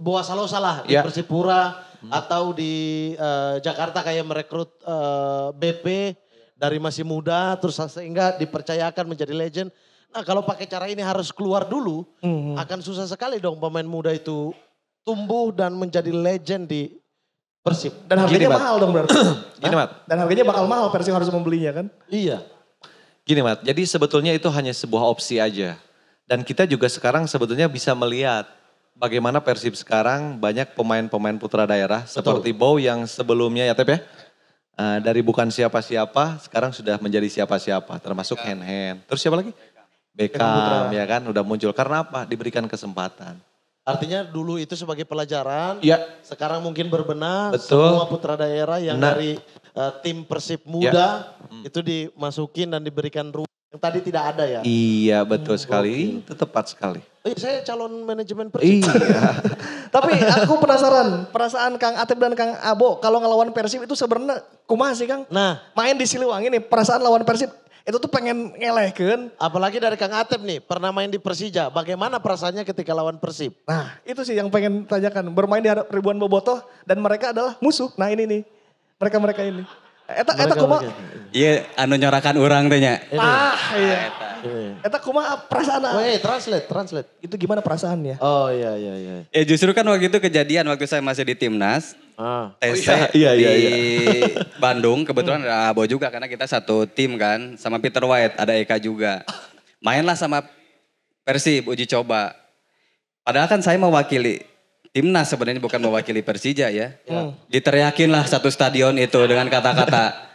Boa Salosa lah yeah. di ya. Persipura -hmm. atau di uh, Jakarta kayak merekrut uh, BP dari masih muda terus sehingga dipercayakan menjadi legend. Nah, kalau pakai cara ini harus keluar dulu, hmm. akan susah sekali dong pemain muda itu tumbuh dan menjadi legend di Persib. Dan harganya Gini, mahal dong berarti. Gini, Mat. Dan harganya bakal mahal Persib harus membelinya kan? Iya. Gini, Mat. Jadi sebetulnya itu hanya sebuah opsi aja. Dan kita juga sekarang sebetulnya bisa melihat bagaimana Persib sekarang banyak pemain-pemain putra daerah Betul. seperti Bow yang sebelumnya ya Tep ya. Uh, dari bukan siapa-siapa sekarang sudah menjadi siapa-siapa termasuk ya. Hen Hen. Terus siapa lagi? Beckham ya kan udah muncul karena apa? Diberikan kesempatan. Artinya dulu itu sebagai pelajaran, ya. sekarang mungkin berbenah Betul. semua putra daerah yang nah. dari uh, tim Persib ya. muda ya. hmm. itu dimasukin dan diberikan ruang yang tadi tidak ada ya. Iya, hmm, betul hmm, sekali. Itu tepat sekali. Eh, saya calon manajemen Persib. Iya. Tapi aku penasaran, perasaan Kang Atep dan Kang Abo kalau ngelawan Persib itu sebenarnya kumah sih Kang? Nah, main di Siliwangi nih, perasaan lawan Persib itu tuh pengen ngeleh Apalagi dari Kang Atep nih, pernah main di Persija. Bagaimana perasaannya ketika lawan Persib? Nah, itu sih yang pengen tanyakan. Bermain di ribuan bobotoh dan mereka adalah musuh. Nah, ini nih. Mereka-mereka ini. Eta eta kuma Iya anu nyorakan orang tanya. Ah iya. Eta kuma perasaan. Anu? Wae, translate translate. Itu gimana perasaannya? Oh iya iya iya. Ya justru kan waktu itu kejadian waktu saya masih di timnas. Ah. oh, iya. iya, iya, iya, di Bandung kebetulan ada Abo juga karena kita satu tim kan sama Peter White ada Eka juga. Mainlah sama Persib uji coba. Padahal kan saya mewakili timnas sebenarnya bukan mewakili Persija ya. Hmm. Diteriakin lah satu stadion itu dengan kata-kata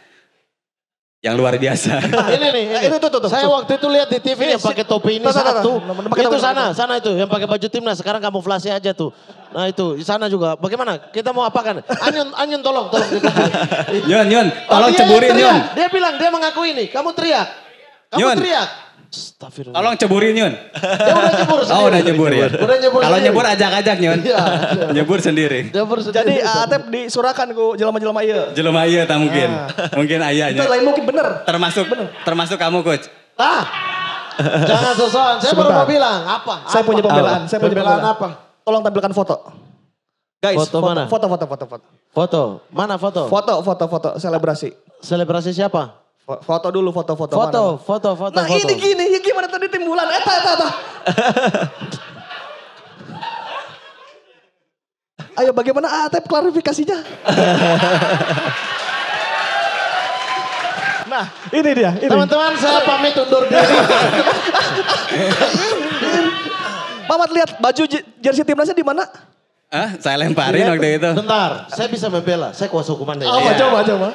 yang luar biasa. ini nih, itu tuh, tuh, tuh. Saya waktu itu lihat di TV ini, yang pakai topi ini tata, satu. tata. itu sana, sana itu yang pakai baju timnas sekarang kamuflase aja tuh. Nah itu di sana juga. Bagaimana? Kita mau apakan? Anyun, Anyun tolong, tolong. Yon, Yon, tolong oh, ceburin Yon. Dia bilang dia mengakui ini. Kamu teriak. Kamu Yon. teriak. Astagfirullah. Tolong ceburin Yun. Dia ya udah nyebur sendiri. Oh udah nyebur ya. Udah nyebur Kalau nyebur ajak-ajak Yun. Iya, iya. nyebur sendiri. Nyebur sendiri. Jadi eh, Atep disurakan ku jelama-jelama iya. Jelama iya, tak mungkin. Ah. Mungkin ayahnya. Itu lain mungkin bener. Termasuk bener. termasuk kamu coach. Ah. Jangan sosokan. Saya Sebentar. baru mau bilang apa? Saya punya pembelaan. Saya punya pembelaan apa? Tolong tampilkan foto. Guys, foto, foto mana? Foto, foto, foto, foto. Foto. Mana foto? Foto, foto, foto. Selebrasi. Selebrasi siapa? Foto dulu, foto-foto. Foto, foto-foto. Nah foto. ini gini, ya gimana tadi timbulan? Eta, eh, eta, eta. Ayo bagaimana Atep ah, klarifikasinya? nah ini dia. Teman-teman saya pamit undur diri. Mamat lihat baju jersey timnasnya di mana? Ah, saya lemparin iya. waktu itu. Bentar, saya bisa membela. Saya kuasa hukuman deh. Oh, coba, coba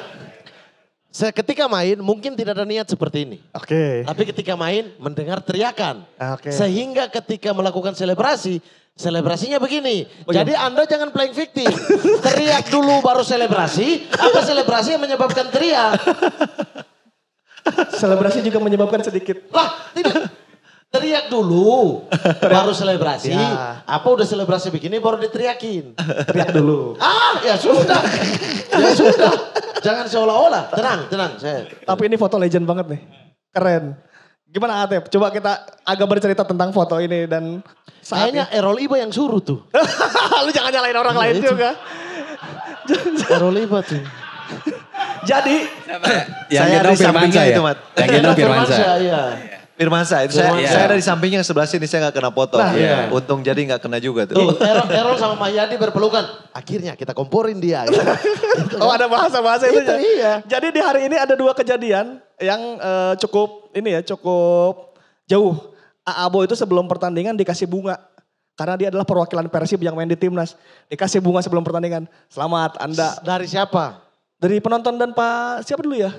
saya Ketika main mungkin tidak ada niat seperti ini. Oke. Okay. Tapi ketika main mendengar teriakan. Ah, oke. Okay. Sehingga ketika melakukan selebrasi, selebrasinya begini. Oh, iya. Jadi ya? Anda jangan playing victim. teriak dulu baru selebrasi, apa selebrasi yang menyebabkan teriak? selebrasi juga menyebabkan sedikit. Lah, tidak. Teriak dulu, baru selebrasi. Ya. Apa udah selebrasi begini baru diteriakin? Teriak dulu. Ah, ya sudah. ya sudah. Jangan seolah-olah. Tenang, tenang. Saya. Tapi ini foto legend banget nih. Keren. Gimana Atep? Coba kita agak bercerita tentang foto ini dan Kayaknya Erol Iba yang suruh tuh. Lu jangan nyalain orang ya, lain iya, itu. juga. Erol Iba tuh. Jadi, yang saya di Firmansyah Itu, ya? Mat. Yang gendong Firmansyah. Iya. Firmansa itu saya, dari saya ada di sampingnya sebelah sini saya nggak kena foto. Nah, yeah. Untung jadi nggak kena juga tuh. Tuh, Erol, sama Mayadi berpelukan. Akhirnya kita komporin dia. Ya. oh ada bahasa-bahasa itu, itu ya. Iya. Jadi di hari ini ada dua kejadian yang uh, cukup ini ya cukup jauh. Abo itu sebelum pertandingan dikasih bunga karena dia adalah perwakilan Persib yang main di timnas. Dikasih bunga sebelum pertandingan. Selamat Anda. Dari siapa? Dari penonton dan Pak siapa dulu ya?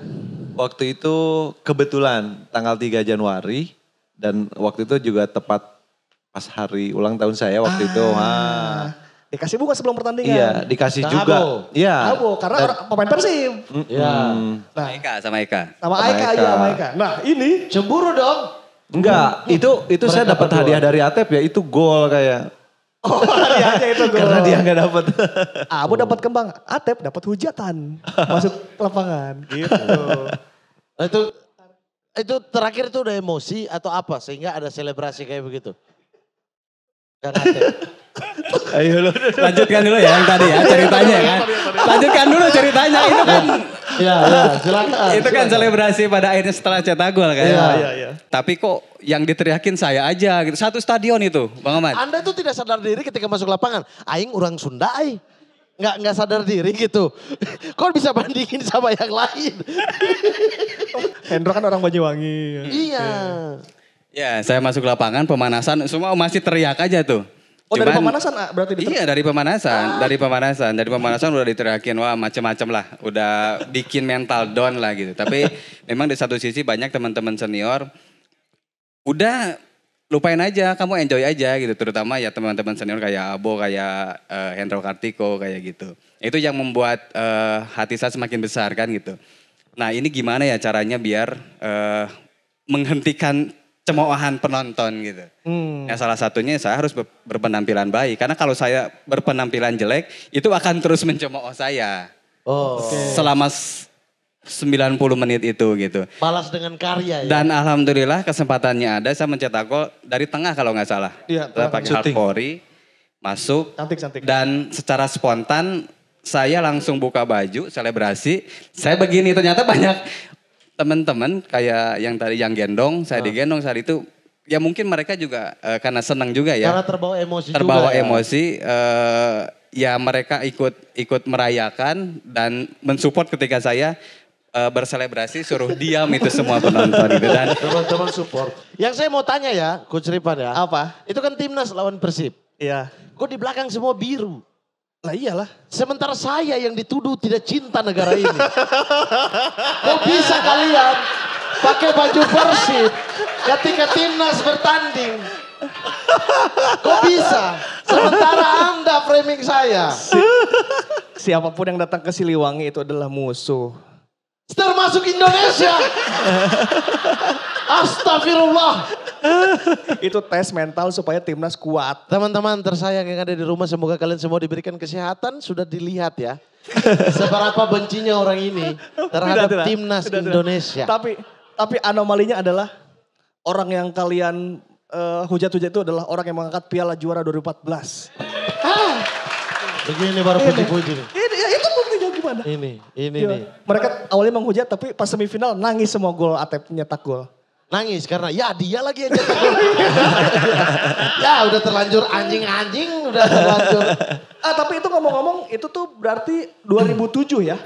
waktu itu kebetulan tanggal 3 Januari dan waktu itu juga tepat pas hari ulang tahun saya waktu ah. itu. Ah. Dikasih bunga sebelum pertandingan. Iya, dikasih nah, juga. Iya. Abo, karena Dan, pemain Persib. Iya. Mm, nah, Eka sama Eka. Sama, Eka, iya, sama Eka. Nah, ini cemburu dong. Enggak, hmm. itu itu Mereka saya dapat hadiah dari Atep ya, itu gol kayak. Oh, hadiahnya iya, itu gol. Karena dia nggak dapat. Abu oh. Ah, dapat kembang, Atep dapat hujatan masuk lapangan. Gitu. Nah, itu itu terakhir itu udah emosi atau apa sehingga ada selebrasi kayak begitu? Ayo lu. Lanjutkan dulu ya yang tadi ya ceritanya ya. Kan? Lanjutkan dulu ceritanya itu kan. Iya, ya, silakan. Itu kan selebrasi pada akhirnya setelah cetak gol kan. Iya, iya, iya. Tapi kok yang diteriakin saya aja gitu. Satu stadion itu, Bang Ahmad. Anda tuh tidak sadar diri ketika masuk lapangan. Aing orang Sunda, aing nggak nggak sadar diri gitu. Kok bisa bandingin sama yang lain? Hendro kan orang Banyuwangi. Iya. Ya, saya masuk lapangan pemanasan semua masih teriak aja tuh. Oh Cuman, dari pemanasan ah, berarti diter- Iya dari pemanasan, ah. dari pemanasan, dari pemanasan udah diteriakin wah macem-macem lah, udah bikin mental down lah gitu. Tapi memang di satu sisi banyak teman-teman senior udah lupain aja, kamu enjoy aja gitu. Terutama ya teman-teman senior kayak Abo, kayak uh, Hendro Kartiko kayak gitu. Itu yang membuat uh, hati saya semakin besar kan gitu. Nah ini gimana ya caranya biar uh, menghentikan cemoohan penonton gitu. Hmm. salah satunya saya harus berpenampilan baik karena kalau saya berpenampilan jelek itu akan terus mencemooh saya. Oh. Okay. Selama 90 menit itu gitu. Balas dengan karya ya. Dan alhamdulillah kesempatannya ada saya mencetak kok dari tengah kalau nggak salah. Iya, saya pakai hard quarry, masuk. Cantik cantik. Dan secara spontan saya langsung buka baju selebrasi. Saya begini ternyata banyak teman-teman kayak yang tadi yang gendong, saya ah. digendong saat itu ya mungkin mereka juga uh, karena senang juga ya. Karena terbawa emosi terbawa juga ya. emosi ya. Uh, ya mereka ikut ikut merayakan dan mensupport ketika saya uh, berselebrasi suruh diam itu semua penonton gitu dan teman-teman support. Yang saya mau tanya ya, Coach Ripan ya. Apa? Itu kan timnas lawan Persib. Iya. Kok di belakang semua biru? Lah iyalah. Sementara saya yang dituduh tidak cinta negara ini. Kok bisa kalian pakai baju Persib ketika timnas bertanding? Kok bisa? Sementara Anda framing saya. Si, siapapun yang datang ke Siliwangi itu adalah musuh. Termasuk Indonesia. Astagfirullah. itu tes mental supaya timnas kuat. Teman-teman tersayang yang ada di rumah semoga kalian semua diberikan kesehatan sudah dilihat ya. Seberapa bencinya orang ini terhadap tidak, timnas tidak, Indonesia. Tapi tapi anomalinya adalah orang yang kalian uh, hujat-hujat itu adalah orang yang mengangkat Piala Juara 2014. Ah. Begini baru puji-puji nih. Ini, ya, itu buktinya gimana? Ini, ini ini. Ya, mereka awalnya menghujat tapi pas semifinal nangis semua gol Atep tak gol. Nangis karena ya dia lagi yang jatuh. ya udah terlanjur anjing-anjing, udah terlanjur. Ah, tapi itu ngomong-ngomong itu tuh berarti 2007 ya?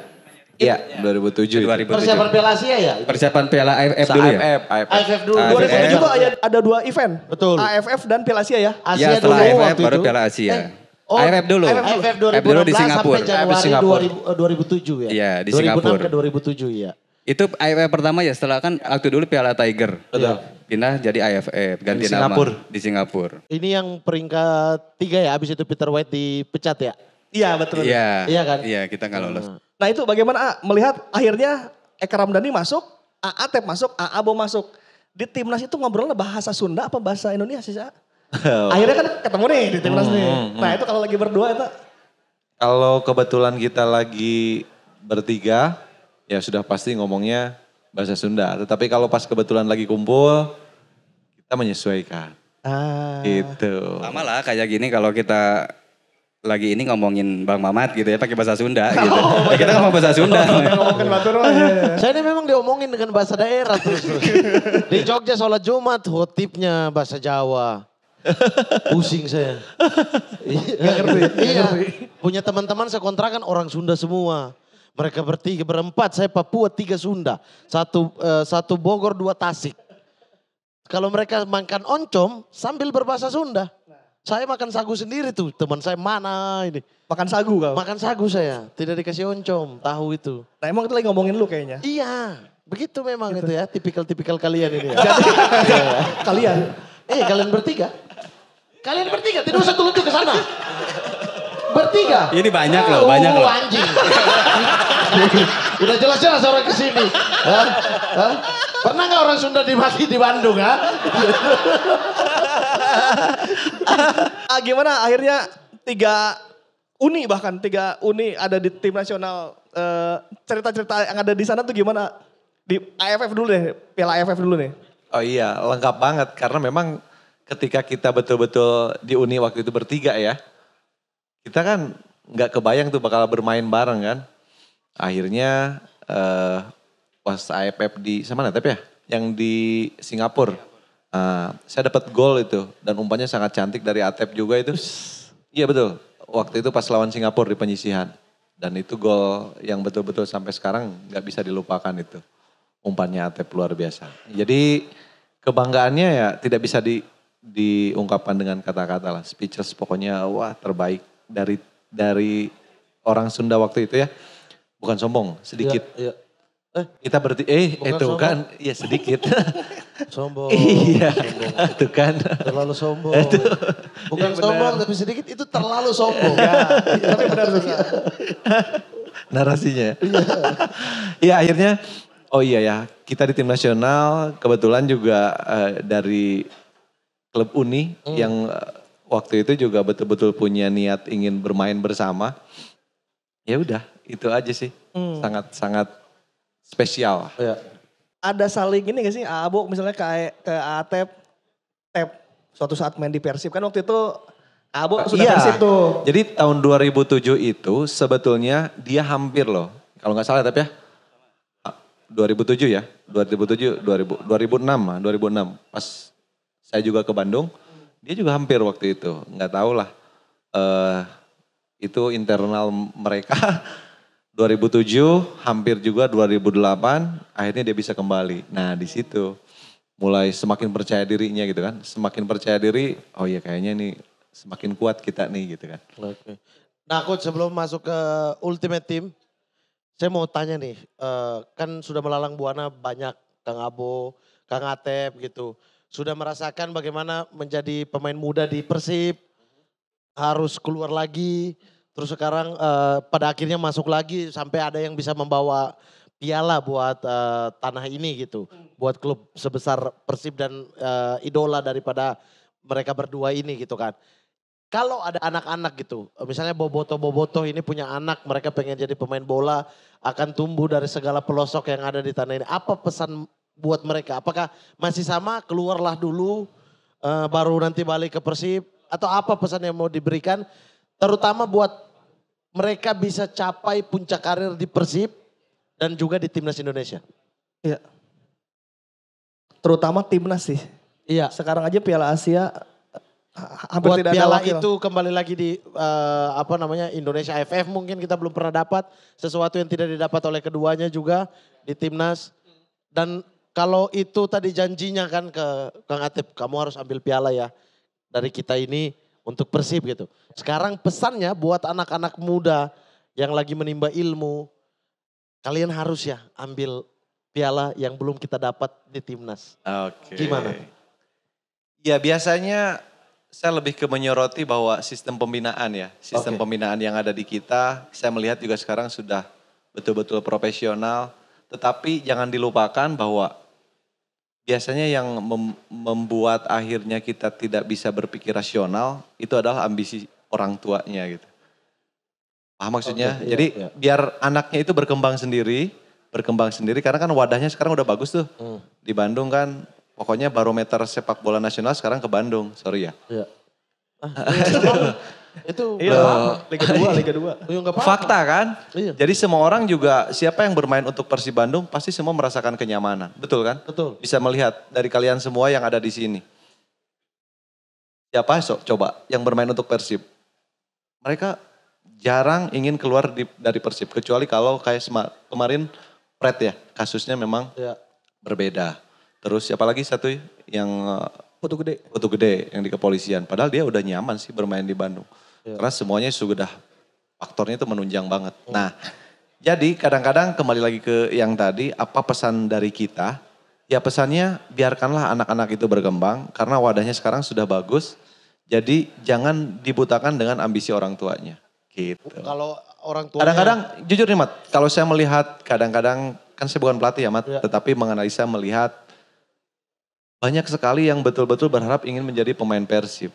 Iya, 2007. 2007. Persiapan Piala Asia ya? Persiapan Piala AFF dulu ya? AFF, AFF. AFF dulu. 2007 juga ada dua event. Betul. AFF dan Piala Asia ya? Asia ya, setelah dulu AFF waktu baru itu. Piala Asia. Eh, Oh, AFF dulu. AFF dulu. AFF dulu di Singapura. Sampai Januari Singapura. 2000, 2007 ya. Iya, di Singapura. 2006 ke 2007 ya. Itu AFF pertama ya setelah kan waktu dulu Piala Tiger. Betul. Pindah jadi AFF ganti Singapura. nama di Singapura. Ini yang peringkat tiga ya abis itu Peter White dipecat ya? Iya betul. Iya. Iya kan? Iya kita gak lolos. Hmm. Nah itu bagaimana A, melihat akhirnya Eka Ramdhani masuk, AA Tep masuk, AA Bo masuk. Di timnas itu ngobrolnya bahasa Sunda apa bahasa Indonesia sih? Oh. akhirnya kan ketemu nih di timnas hmm, nih. Hmm, hmm. Nah itu kalau lagi berdua itu. Kalau kebetulan kita lagi bertiga, ya sudah pasti ngomongnya bahasa Sunda. Tetapi kalau pas kebetulan lagi kumpul, kita menyesuaikan. Ah. Gitu. Sama lah kayak gini kalau kita lagi ini ngomongin Bang Mamat gitu ya pakai bahasa Sunda gitu. Oh, oh kita iya. ngomong bahasa Sunda. Ngomongin Batur Saya ini memang diomongin dengan bahasa daerah terus. Di Jogja sholat Jumat hotipnya bahasa Jawa. Pusing saya. Gak ngerti. Iya. Punya teman-teman saya sekontrakan orang Sunda semua. Mereka bertiga, berempat, saya Papua, tiga Sunda. Satu, uh, satu Bogor, dua Tasik. Kalau mereka makan oncom sambil berbahasa Sunda. Saya makan sagu sendiri tuh, teman saya mana ini. Makan sagu kau? Makan sagu saya, tidak dikasih oncom, tahu itu. Nah emang itu lagi ngomongin lu kayaknya? Iya, begitu memang gitu. itu ya, tipikal-tipikal kalian ini ya. kalian? Eh kalian bertiga? Kalian bertiga, tidak usah telunjuk ke sana. Bertiga? Ini banyak loh, banyak loh. Oh, anjing. Udah jelas-jelas orang kesini. Hah? Hah? Pernah nggak orang Sunda dimati di Bandung, ha? ah, gimana akhirnya tiga uni bahkan tiga uni ada di tim nasional eh, cerita-cerita yang ada di sana tuh gimana di AFF dulu deh piala AFF dulu nih oh iya lengkap banget karena memang ketika kita betul-betul di uni waktu itu bertiga ya kita kan nggak kebayang tuh bakal bermain bareng kan. Akhirnya uh, pas AFF di sama tapi ya yang di Singapura. Uh, saya dapat gol itu dan umpannya sangat cantik dari Atep juga itu. Iya betul. Waktu itu pas lawan Singapura di penyisihan dan itu gol yang betul-betul sampai sekarang nggak bisa dilupakan itu umpannya Atep luar biasa. Jadi kebanggaannya ya tidak bisa di diungkapkan dengan kata-kata lah. speeches pokoknya wah terbaik dari dari orang Sunda waktu itu ya. Bukan sombong, sedikit. ya, ya. Eh, kita berarti eh itu eh, sombong. kan ya sedikit. sombong. iya. Itu kan. Terlalu sombong. Itu. Eh, Bukan ya, sombong tapi sedikit itu terlalu sombong. ya, tapi benar iya. Narasinya. Iya akhirnya oh iya ya, kita di tim nasional kebetulan juga uh, dari klub Uni hmm. yang uh, waktu itu juga betul-betul punya niat ingin bermain bersama. Ya udah, itu aja sih. Sangat-sangat hmm. spesial. Ya. Ada saling ini gak sih Abu ah, misalnya ke ke Atep Tep suatu saat main di Persib kan waktu itu Abu uh, ah, sudah iya. Persib tuh. Jadi tahun 2007 itu sebetulnya dia hampir loh. Kalau nggak salah Tep ya. 2007 ah, ya. 2007 2000 2006 2006 pas saya juga ke Bandung dia juga hampir waktu itu, nggak tahu lah. Uh, itu internal mereka 2007, hampir juga 2008, akhirnya dia bisa kembali. Nah di situ mulai semakin percaya dirinya gitu kan, semakin percaya diri, oh iya kayaknya nih semakin kuat kita nih gitu kan. Oke. Nah aku sebelum masuk ke ultimate team, saya mau tanya nih, uh, kan sudah melalang buana banyak Kang Abo, Kang Atep gitu sudah merasakan bagaimana menjadi pemain muda di Persib, harus keluar lagi, terus sekarang uh, pada akhirnya masuk lagi sampai ada yang bisa membawa piala buat uh, tanah ini gitu, buat klub sebesar Persib dan uh, idola daripada mereka berdua ini gitu kan. Kalau ada anak-anak gitu, misalnya boboto-boboto ini punya anak, mereka pengen jadi pemain bola, akan tumbuh dari segala pelosok yang ada di tanah ini. Apa pesan buat mereka? Apakah masih sama keluarlah dulu uh, baru nanti balik ke Persib atau apa pesan yang mau diberikan terutama buat mereka bisa capai puncak karir di Persib dan juga di timnas Indonesia? Iya. Terutama timnas sih. Iya. Sekarang aja Piala Asia eh, hampir buat tidak piala ada wakil. itu kembali lagi di uh, apa namanya Indonesia AFF mungkin kita belum pernah dapat sesuatu yang tidak didapat oleh keduanya juga di timnas dan kalau itu tadi janjinya kan ke Kang Atip, kamu harus ambil piala ya dari kita ini untuk Persib gitu. Sekarang pesannya buat anak-anak muda yang lagi menimba ilmu, kalian harus ya ambil piala yang belum kita dapat di timnas. Oke. Okay. Gimana? Ya biasanya saya lebih ke menyoroti bahwa sistem pembinaan ya, sistem okay. pembinaan yang ada di kita, saya melihat juga sekarang sudah betul-betul profesional. Tetapi jangan dilupakan bahwa biasanya yang mem membuat akhirnya kita tidak bisa berpikir rasional itu adalah ambisi orang tuanya gitu. Ah maksudnya? Okay, iya, Jadi iya. biar anaknya itu berkembang sendiri, berkembang sendiri karena kan wadahnya sekarang udah bagus tuh. Hmm. Di Bandung kan pokoknya barometer sepak bola nasional sekarang ke Bandung, sorry ya. Iya. Ah, iya, iya. Itu iya, uh, Liga 2, Liga 2. Iya, apa -apa. Fakta kan? Iya. Jadi semua orang juga siapa yang bermain untuk Persib Bandung pasti semua merasakan kenyamanan. Betul kan? Betul. Bisa melihat dari kalian semua yang ada di sini. Siapa so, coba yang bermain untuk Persib? Mereka jarang ingin keluar di, dari Persib kecuali kalau kayak kemarin fred ya, kasusnya memang ya. berbeda. Terus siapa lagi satu ya, yang eh, Foto Gede. Foto Gede yang di kepolisian. Padahal dia udah nyaman sih bermain di Bandung. Ya. Karena semuanya sudah faktornya itu menunjang banget. Hmm. Nah, jadi kadang-kadang kembali lagi ke yang tadi, apa pesan dari kita? Ya pesannya biarkanlah anak-anak itu berkembang karena wadahnya sekarang sudah bagus. Jadi jangan dibutakan dengan ambisi orang tuanya. Gitu. Oh, kalau orang tua Kadang-kadang jujur nih Mat, kalau saya melihat kadang-kadang kan saya bukan pelatih ya Mat, ya. tetapi menganalisa melihat banyak sekali yang betul-betul berharap ingin menjadi pemain Persib.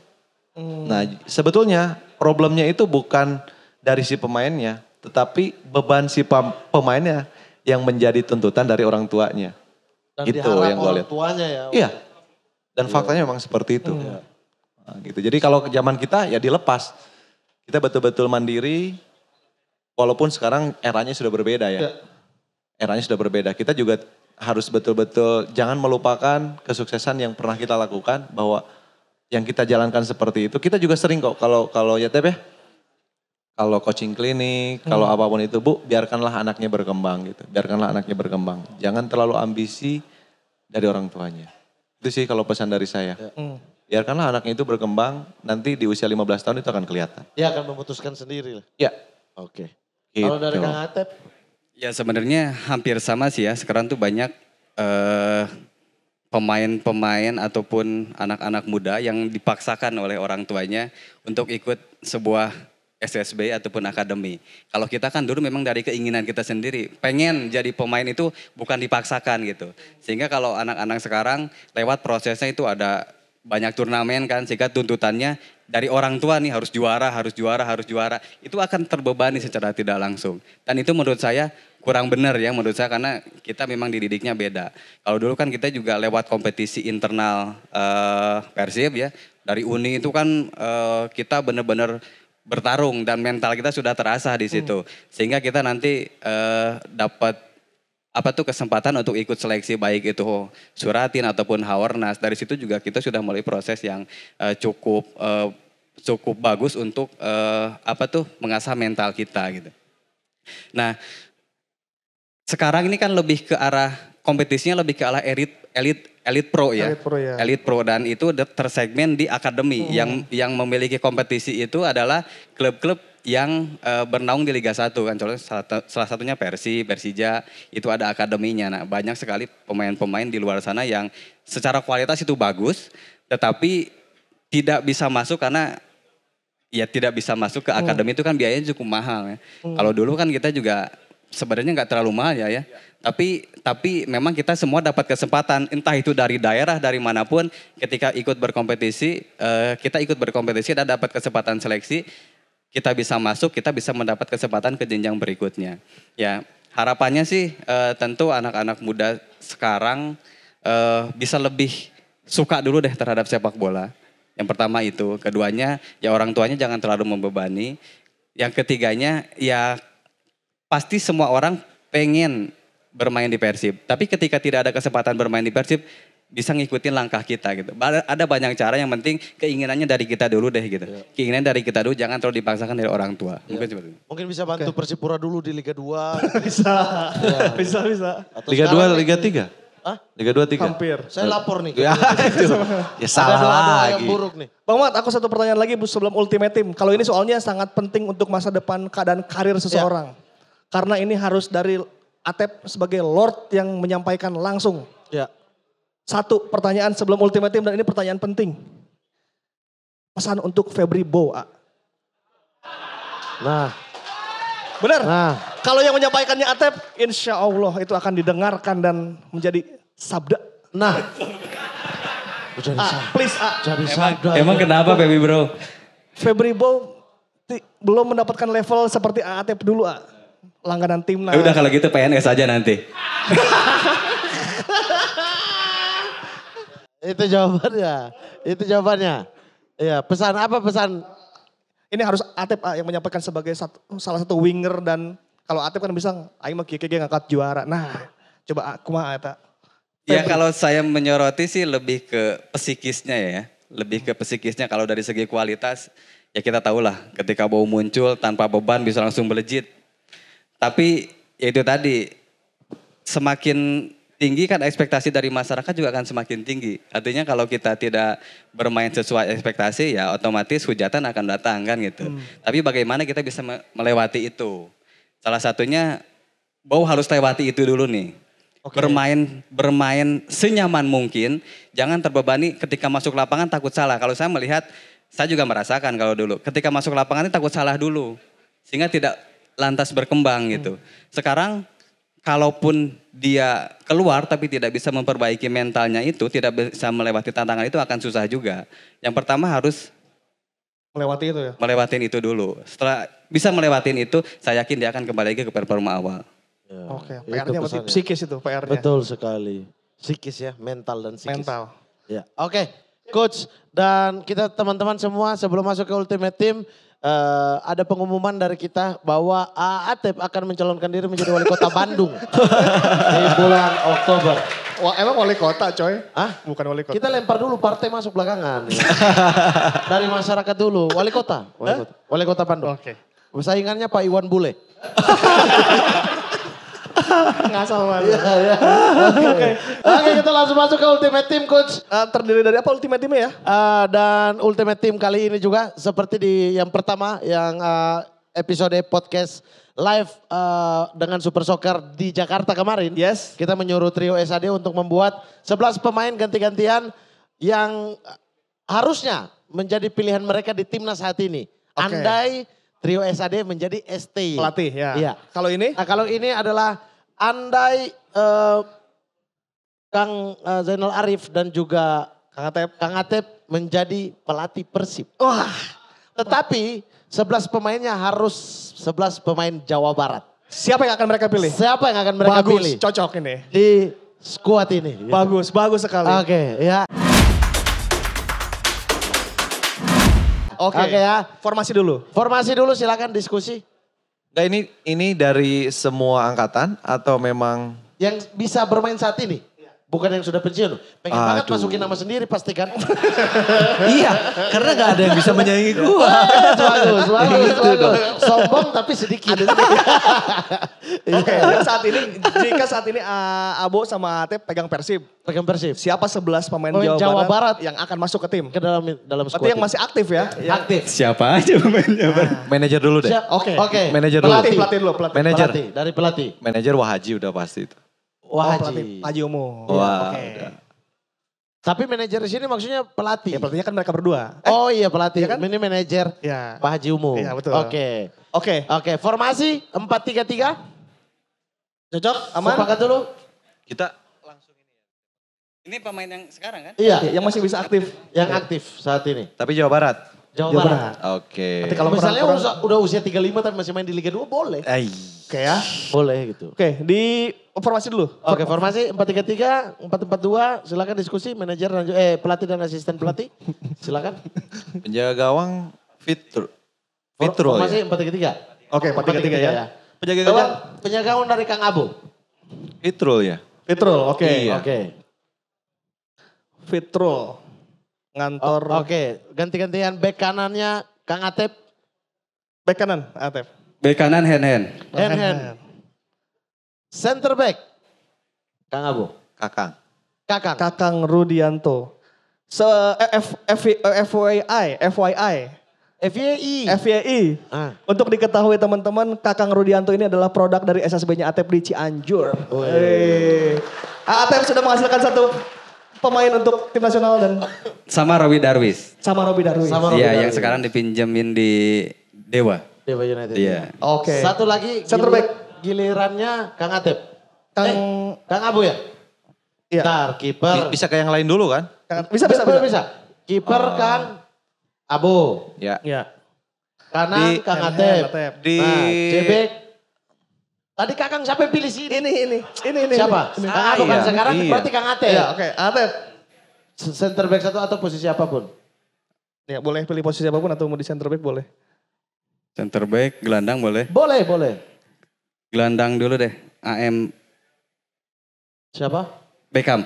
Hmm. Nah, sebetulnya problemnya itu bukan dari si pemainnya, tetapi beban si pemainnya yang menjadi tuntutan dari orang tuanya. Dan itu yang gue lihat. Tuanya ya. Iya. Dan iya. faktanya memang seperti itu. Hmm. Nah, gitu. Jadi kalau zaman kita ya dilepas. Kita betul-betul mandiri walaupun sekarang eranya sudah berbeda ya. ya. Eranya sudah berbeda. Kita juga harus betul-betul jangan melupakan kesuksesan yang pernah kita lakukan bahwa yang kita jalankan seperti itu kita juga sering kok kalau kalau ya teh ya kalau coaching klinik hmm. kalau apapun itu Bu biarkanlah anaknya berkembang gitu biarkanlah anaknya berkembang jangan terlalu ambisi dari orang tuanya itu sih kalau pesan dari saya ya. hmm. biarkanlah anaknya itu berkembang nanti di usia 15 tahun itu akan kelihatan ya akan memutuskan sendiri lah ya oke okay. Gitu. kalau dari Kang Atep Ya sebenarnya hampir sama sih ya. Sekarang tuh banyak eh, pemain-pemain uh, ataupun anak-anak muda yang dipaksakan oleh orang tuanya untuk ikut sebuah SSB ataupun akademi. Kalau kita kan dulu memang dari keinginan kita sendiri, pengen jadi pemain itu bukan dipaksakan gitu. Sehingga kalau anak-anak sekarang lewat prosesnya itu ada banyak turnamen kan, sehingga tuntutannya dari orang tua nih harus juara, harus juara, harus juara. Itu akan terbebani secara tidak langsung. Dan itu menurut saya kurang benar ya menurut saya karena kita memang dididiknya beda. Kalau dulu kan kita juga lewat kompetisi internal uh, Persib ya. Dari Uni itu kan uh, kita benar-benar bertarung dan mental kita sudah terasa di situ. Hmm. Sehingga kita nanti uh, dapat apa tuh kesempatan untuk ikut seleksi baik itu suratin ataupun haornas dari situ juga kita sudah mulai proses yang uh, cukup uh, cukup bagus untuk uh, apa tuh mengasah mental kita gitu. Nah sekarang ini kan lebih ke arah kompetisinya lebih ke arah elit elit elit pro ya. Elit pro ya. Elite pro dan itu tersegmen di akademi hmm. yang yang memiliki kompetisi itu adalah klub-klub yang e, bernaung di Liga 1 kan contohnya salah satunya Persi, Persija itu ada akademinya. Nah, banyak sekali pemain-pemain di luar sana yang secara kualitas itu bagus tetapi tidak bisa masuk karena ya tidak bisa masuk ke hmm. akademi hmm. itu kan biayanya cukup mahal ya. Hmm. Kalau dulu kan kita juga sebenarnya nggak terlalu mahal ya ya. Tapi tapi memang kita semua dapat kesempatan entah itu dari daerah dari manapun ketika ikut berkompetisi eh, kita ikut berkompetisi dan dapat kesempatan seleksi kita bisa masuk, kita bisa mendapat kesempatan ke jenjang berikutnya. Ya, harapannya sih uh, tentu anak-anak muda sekarang uh, bisa lebih suka dulu deh terhadap sepak bola. Yang pertama itu, keduanya ya orang tuanya jangan terlalu membebani. Yang ketiganya ya pasti semua orang pengen bermain di Persib. Tapi ketika tidak ada kesempatan bermain di Persib, bisa ngikutin langkah kita gitu. Ada banyak cara yang penting keinginannya dari kita dulu deh gitu. Ya. Keinginan dari kita dulu jangan terlalu dipaksakan dari orang tua. Ya. Mungkin seperti itu. Mungkin bisa bantu okay. Persipura dulu di Liga 2. bisa. Ya. bisa. Bisa, Atau Liga 2, Liga 3? Hah? Liga 2, 3? Hampir. Saya lapor nih. ya, ya salah ada, ada lagi. Yang buruk nih. Bang Mat, aku satu pertanyaan lagi sebelum ultimate team. Kalau ini soalnya sangat penting untuk masa depan keadaan karir seseorang. Ya. Karena ini harus dari Atep sebagai Lord yang menyampaikan langsung. Ya. Satu pertanyaan sebelum ultimatum dan ini pertanyaan penting. Pesan untuk Febri Boa. Nah. Benar. Nah. Kalau yang menyampaikannya Atep, insya Allah itu akan didengarkan dan menjadi sabda. Nah. please, ah. Jadi sabda. Emang, ya. kenapa Febri Bro? Febri Boa belum mendapatkan level seperti Atep dulu, ah. Langganan timnas. Ya udah kalau gitu PNS aja nanti. Itu jawabannya. Itu jawabannya. Iya, pesan apa pesan? Ini harus Atep ah, yang menyampaikan sebagai satu, salah satu winger dan kalau Atep kan bisa aing mah kieu ngangkat juara. Nah, coba aku mah ah, eta. Ya kalau saya menyoroti sih lebih ke psikisnya ya. Lebih ke psikisnya kalau dari segi kualitas ya kita tahulah ketika bau muncul tanpa beban bisa langsung melejit. Tapi ya itu tadi semakin tinggi kan ekspektasi dari masyarakat juga akan semakin tinggi. Artinya kalau kita tidak bermain sesuai ekspektasi ya otomatis hujatan akan datang kan gitu. Hmm. Tapi bagaimana kita bisa melewati itu? Salah satunya bau harus lewati itu dulu nih. Okay. Bermain bermain senyaman mungkin, jangan terbebani ketika masuk lapangan takut salah. Kalau saya melihat saya juga merasakan kalau dulu ketika masuk lapangan ini takut salah dulu. Sehingga tidak lantas berkembang gitu. hmm. gitu. Sekarang kalaupun dia keluar tapi tidak bisa memperbaiki mentalnya itu, tidak bisa melewati tantangan itu akan susah juga. Yang pertama harus melewati itu ya. Melewatin itu dulu. Setelah bisa melewatin itu, saya yakin dia akan kembali lagi ke performa awal. Ya, Oke, PR-nya berarti psikis itu PR-nya. Betul sekali. Psikis ya, mental dan psikis. Mental. Ya. Oke, coach dan kita teman-teman semua sebelum masuk ke ultimate team uh, ada pengumuman dari kita bahwa Aatep akan mencalonkan diri menjadi wali kota Bandung di bulan Oktober. Wah, emang wali kota coy? Ah, bukan wali kota. Kita lempar dulu partai masuk belakangan. Ya. dari masyarakat dulu, wali kota, wali kota, wali kota Bandung. Oke. Okay. Saingannya Pak Iwan Bule. Ngasal banget. Yeah, iya, iya. yeah. Oke. Oke, kita langsung masuk ke ultimate team coach. Uh, terdiri dari apa ultimate team ya? Uh, dan ultimate team kali ini juga seperti di yang pertama yang uh, episode podcast live uh, dengan Super Soccer di Jakarta kemarin. Yes. Kita menyuruh trio SAD untuk membuat 11 pemain ganti-gantian yang harusnya menjadi pilihan mereka di timnas saat ini. Okay. Andai trio SAD menjadi STY. Pelatih ya. Iya. Kalau ini? Nah, kalau ini adalah andai uh, Kang uh, Zainal Arif dan juga Kang Atep, Kang Atep menjadi pelatih Persib. Wah, tetapi sebelas pemainnya harus sebelas pemain Jawa Barat. Siapa yang akan mereka pilih? Siapa yang akan mereka bagus, pilih? Bagus, cocok ini. Di skuad ini. Gitu. Bagus, bagus sekali. Oke, okay, ya. Oke okay. okay, ya. Formasi dulu. Formasi dulu silakan diskusi. Nah ini ini dari semua angkatan atau memang yang bisa bermain saat ini? Bukan yang sudah pensiun. Pengen Aduh. banget masukin nama sendiri pastikan. iya, karena gak ada yang bisa menyaingi gua. selalu selalu. selalu. Sombong tapi sedikit. Oke, okay, iya. saat ini jika saat ini uh, Abo sama Atep pegang Persib. Pegang Persib. Siapa sebelas pemain, pemain Jawa, Jawa Barat, Barat yang akan masuk ke tim? Ke dalam dalam skuad. Berarti yang masih aktif ya? ya. Aktif. Siapa aja pemain Jawa Barat? Nah. Manajer dulu deh. Oke. Okay. Oke. Okay. Manajer pelatih, dulu. Pelatih, pelatih dulu, pelatih. Manager. Pelatih, dari pelatih. Manager Wahaji udah pasti itu. Oh, Wah, oh, Haji. pelatih, Haji Umu. Iya, Wah, ya, oke. Okay. Tapi manajer di sini maksudnya pelatih. Ya pelatihnya kan mereka berdua. Eh, oh iya pelatih. Ya kan? Ini manajer. Ya. Pak Haji Umo. Iya betul. Oke. Okay. Oke. Okay. Oke, okay. formasi 4-3-3. Cocok? Aman? Sepakat dulu. Kita langsung ini ya. Ini pemain yang sekarang kan? Iya, yang masih bisa aktif. Yang aktif saat ini. Tapi Jawa Barat. Jawa, Barat. Barat. Oke. Okay. kalau misalnya perang, perang, udah usia 35 tapi masih main di Liga 2 boleh. Oke okay, ya. Boleh gitu. Oke, okay, di formasi dulu. Oke, okay, formasi 433, 442, silakan diskusi manajer dan eh pelatih dan asisten pelatih. silakan. Penjaga gawang Fitro. Fitro. Formasi ya? 433. Oke, okay, 433, ya. ya. Penjaga gawang penjaga gawang dari Kang Abu. Fitro ya. Fitro, oke. Okay. Iya. Oke. Okay. Fitro ngantor. Oh, Oke, okay. ganti-gantian back kanannya Kang Atep. Back kanan Atep. Back kanan hand hand. Hand hand. Center back. Kang Abu. Kakang. Kakang. Kakang Rudianto. Se so, eh, F F eh, FYI, FYI. FYI. FYI. Ah. Untuk diketahui teman-teman, Kakang Rudianto ini adalah produk dari SSB-nya Atep di Cianjur. Ah, Atep sudah menghasilkan satu pemain untuk tim nasional dan sama Robi Darwis. Sama Robi Darwis. Sama Iya, yang sekarang dipinjemin di Dewa. Dewa United. Iya. Yeah. Oke. Okay. Satu lagi center back gilirannya Kang Atep. Kang eh, Kang Abu ya? Iya. Ntar kiper. Bisa kayak yang lain dulu kan? Bisa bisa bisa. bisa. Kiper oh. Kang Abu. Ya. Iya. Yeah. Kanan di, Kang Atep. Nah, di nah, Tadi Kakang siapa yang pilih sini? Ini, ini, ini, ini. Siapa? Ini. Kang Abu kan ah, iya. sekarang, iya. berarti Kang Ate. Iya, oke. Okay. Ate, center back satu atau posisi apapun? Ya boleh pilih posisi apapun atau mau di center back boleh. Center back, gelandang boleh? Boleh, boleh. Gelandang dulu deh, AM. Siapa? Beckham.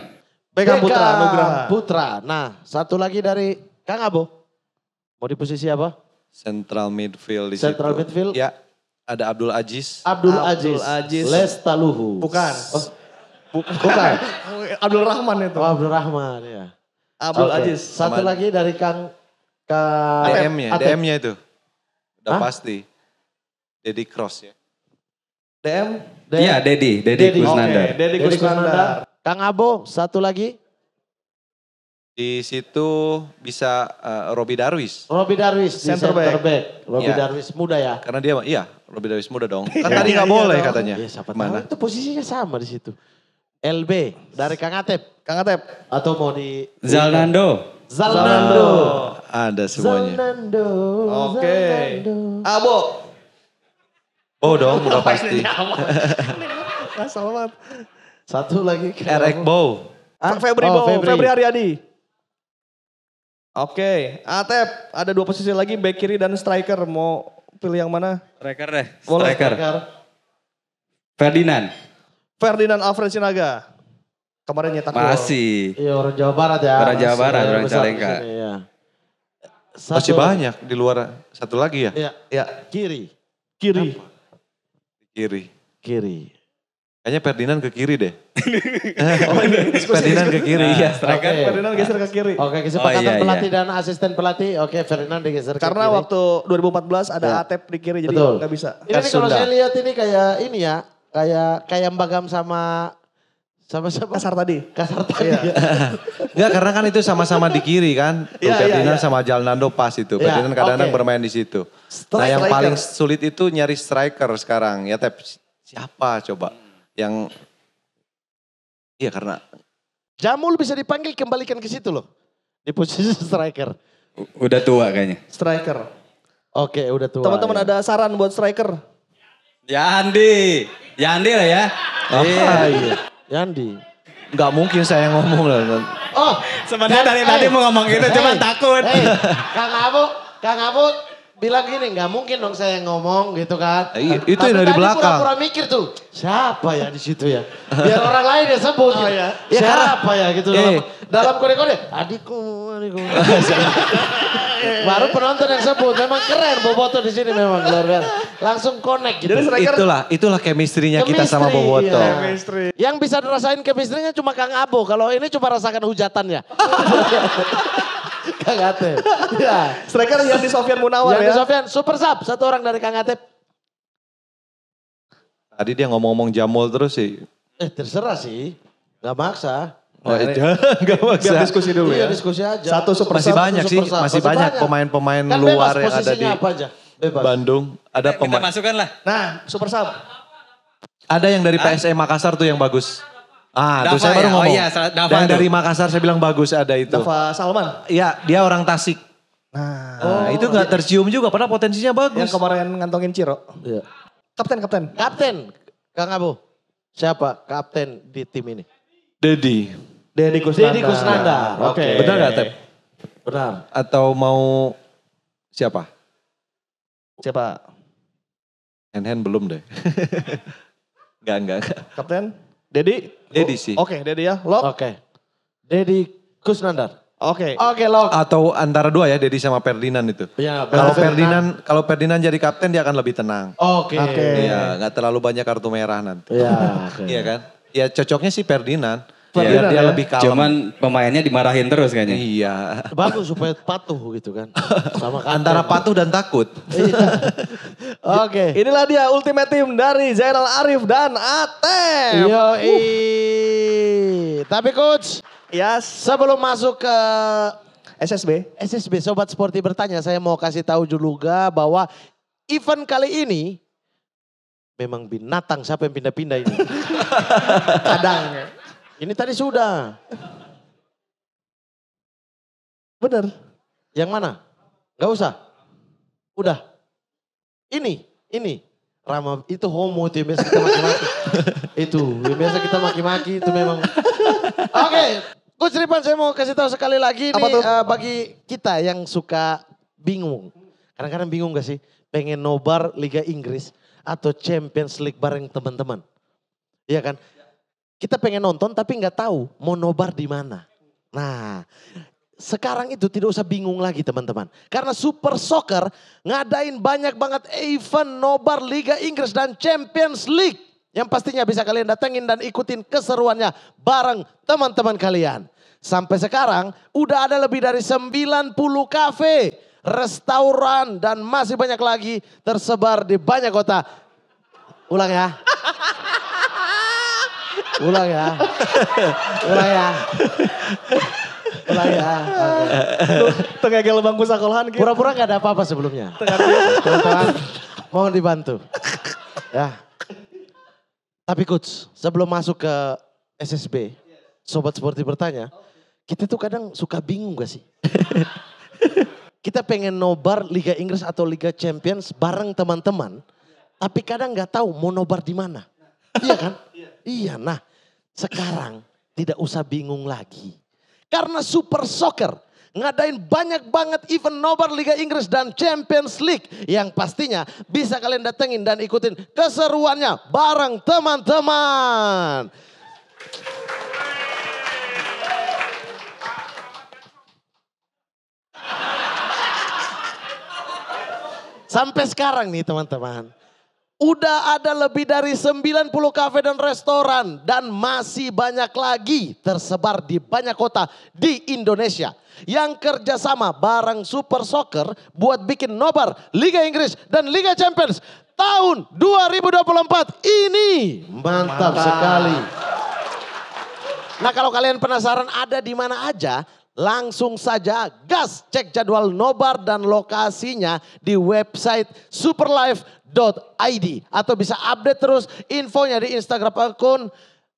Beckham, Beckham Putra, Nugraha. Putra. Nah, satu lagi dari Kang Abo. Mau di posisi apa? Central midfield di Central situ. midfield? Ya, ada Abdul Aziz. Abdul, Abdul Aziz. Les Taluhu. Bukan. Oh. Bukan. Abdul Rahman itu. Oh, Abdul Rahman ya. Abdul okay. Aziz. Satu Sama lagi dari Kang ke ya, DM-nya, DM-nya itu. Udah Hah? pasti. Dedi Cross ya. DM? Iya, Dedi, Dedi Kusnandar. Dedi Kusnandar. Kang Abo, satu lagi. Di situ bisa uh, eh, Robi Darwis. Robi Darwis di center back. back. Robi ya. Darwis muda ya. Karena dia iya, Robi Darwis muda dong. Iya. Kan tadi nggak iya boleh iya katanya. Iya, siapa Mana? Tahu, itu posisinya sama di situ. LB dari Kang Atep. Kang Atep atau mau di Zalnando. Zalnando. Ada semuanya. Zalnando. Oke. Okay. Abo. Oh dong, udah pasti. Masalah. Satu lagi. Erek Bow. Ah? Febri oh, Bow, Febri. Febri Ariadi. Oke, okay. Atep ada dua posisi lagi back kiri dan striker. Mau pilih yang mana? Striker deh. striker. striker. Ferdinand. Ferdinand Alfred Sinaga. Kemarin nyetak Masih. Iya orang Jawa Barat ya. Orang Jawa Barat, iya, orang Calengka. Iya. Masih banyak di luar satu lagi ya? Iya. Ya. Kiri. Kiri. Apa? Kiri. Kiri. Kayaknya Ferdinand ke kiri deh. oh, ini. Iya. Ferdinand ke kiri. Nah, striker okay. Ferdinand geser ke kiri. Oke, okay, oh, kesepakatan oh, iya, pelatih dan asisten pelatih. Oke, okay, Ferdinand digeser Karena ke kiri. karena waktu 2014 ada yeah. Atep di kiri jadi nggak bisa. Ini kalau saya lihat ini kayak ini ya, kayak kayak Mbagam sama sama siapa? Kasar tadi. Kasar tadi. Iya. Enggak karena kan itu sama-sama di kiri kan. yeah, iya, Ferdinand yeah, yeah. sama Jalnando pas itu. Yeah, Ferdinand kadang-kadang okay. bermain di situ. Nah, Strike, nah yang striker. paling sulit itu nyari striker sekarang. Ya Tep, siapa coba? Hmm yang iya karena Jamul bisa dipanggil kembalikan ke situ loh. Di posisi striker. udah tua kayaknya. Striker. Oke, udah tua. Teman-teman ya. ada saran buat striker? Yandi. Yandi lah ya. Oh, iya. iya. Yandi. Enggak mungkin saya ngomong lah. Oh, sebenarnya dari tadi mau ngomong itu cuma cuman takut. Hey, Kang Abu, Kang Abu bilang gini, nggak mungkin dong saya ngomong gitu kan. Eh, iya, itu yang dari belakang. pura-pura mikir tuh, siapa ya di situ ya? Biar orang lain yang sebut. Gitu. Oh, iya. ya. Siapa ya gitu. Eh. Dalam, kode-kode, adikku, adikku. Iya, iya, Baru penonton yang sebut, memang keren Boboto di sini memang luar biasa. Langsung connect gitu. Jadi striker, itulah, itulah chemistry-nya kita sama Boboto. ya. Chemistry. Yang bisa ngerasain chemistry-nya cuma Kang Abo, kalau ini cuma rasakan hujatannya. Kang Atep. Ya. Striker Yandi Sofian Munawar Yandi ya. Sofian, super sub. Satu orang dari Kang Atep. Tadi dia ngomong-ngomong Jamul terus sih. Eh terserah sih. Gak maksa. Oh nah, iya, gak maksa. Biar diskusi dulu iya, ya. diskusi aja. Satu super Masih sub, banyak sih, masih, masih banyak pemain-pemain kan luar yang ada di apa aja. Bebas. Bandung. Ada eh, pemain. Kita masukkan lah. Nah, super sub. Ada yang dari PSM e Makassar tuh yang bagus. Ah, Dava, terus saya baru ya? Oh ngomong. Oh iya, Dava Dan dari Makassar saya bilang bagus ada itu. Dava Salman? Iya, dia orang Tasik. Nah, nah oh, itu gak tercium juga padahal potensinya bagus. Yang kemarin ngantongin Ciro. Iya. Kapten, kapten. Kapten. Kang Abu. Siapa kapten di tim ini? Dedi. Dedi Kusnanda. Dedi Kusnanda. Oke. Okay. Benar gak, Tep? Benar. Atau mau siapa? Siapa? Hand-hand belum deh. enggak, enggak. Kapten? Dedi? Dedi sih. Oke, okay, Dedi ya. Lo? Oke. Okay. Dedi Kusnandar. Oke. Okay. Oke, okay, Lo. Atau antara dua ya Dedi sama Ferdinand itu. Iya, Kalau Ferdinand, kalau Ferdinand jadi kapten dia akan lebih tenang. Oke. Okay. Iya, okay. nggak terlalu banyak kartu merah nanti. Iya, okay. Iya kan? Ya cocoknya sih Ferdinand. Iya, Pelatihan ya, dia ya. lebih kalem. Cuman pemainnya dimarahin terus kayaknya. Iya. Bagus supaya patuh gitu kan. Sama kan Antara patuh dan takut. Iya. Oke. Okay. Inilah dia ultimate team dari Zainal Arif dan Atem. Yo, uh. Tapi coach, yes. sebelum masuk ke SSB. SSB Sobat Sporty bertanya, saya mau kasih tahu juga bahwa event kali ini memang binatang siapa yang pindah-pindah ini. Kadang ini tadi sudah. Benar. Yang mana? Gak usah. Udah. Ini, ini. Rama itu homo itu biasa kita maki-maki. itu yang biasa kita maki-maki itu memang. Oke, okay. Coach Ripan saya mau kasih tahu sekali lagi Apa nih Uh, bagi kita yang suka bingung. Kadang-kadang bingung gak sih pengen nobar Liga Inggris atau Champions League bareng teman-teman. Iya kan? Kita pengen nonton tapi nggak tahu mau nobar di mana. Nah, sekarang itu tidak usah bingung lagi teman-teman. Karena Super Soccer ngadain banyak banget event nobar Liga Inggris dan Champions League. Yang pastinya bisa kalian datengin dan ikutin keseruannya bareng teman-teman kalian. Sampai sekarang udah ada lebih dari 90 kafe, restoran dan masih banyak lagi tersebar di banyak kota. Ulang ya. Ulang ya. Ulang ya. Ulang ya. Tengah gel bangku sekolahan gitu. Pura-pura gak ada apa-apa sebelumnya. mohon dibantu. Ya. Tapi coach, sebelum masuk ke SSB, sobat seperti bertanya, kita tuh kadang suka bingung gak sih? kita pengen nobar Liga Inggris atau Liga Champions bareng teman-teman, tapi kadang nggak tahu mau nobar di mana. Iya kan? Iya. iya nah, sekarang tidak usah bingung lagi. Karena Super Soccer ngadain banyak banget event nobar Liga Inggris dan Champions League yang pastinya bisa kalian datengin dan ikutin keseruannya bareng teman-teman. Sampai sekarang nih teman-teman. Udah ada lebih dari 90 kafe dan restoran dan masih banyak lagi tersebar di banyak kota di Indonesia. Yang kerjasama bareng Super Soccer buat bikin nobar Liga Inggris dan Liga Champions tahun 2024 ini. Mantap, Mantap. sekali. Nah kalau kalian penasaran ada di mana aja, Langsung saja gas cek jadwal nobar dan lokasinya di website superlife.id. Atau bisa update terus infonya di Instagram akun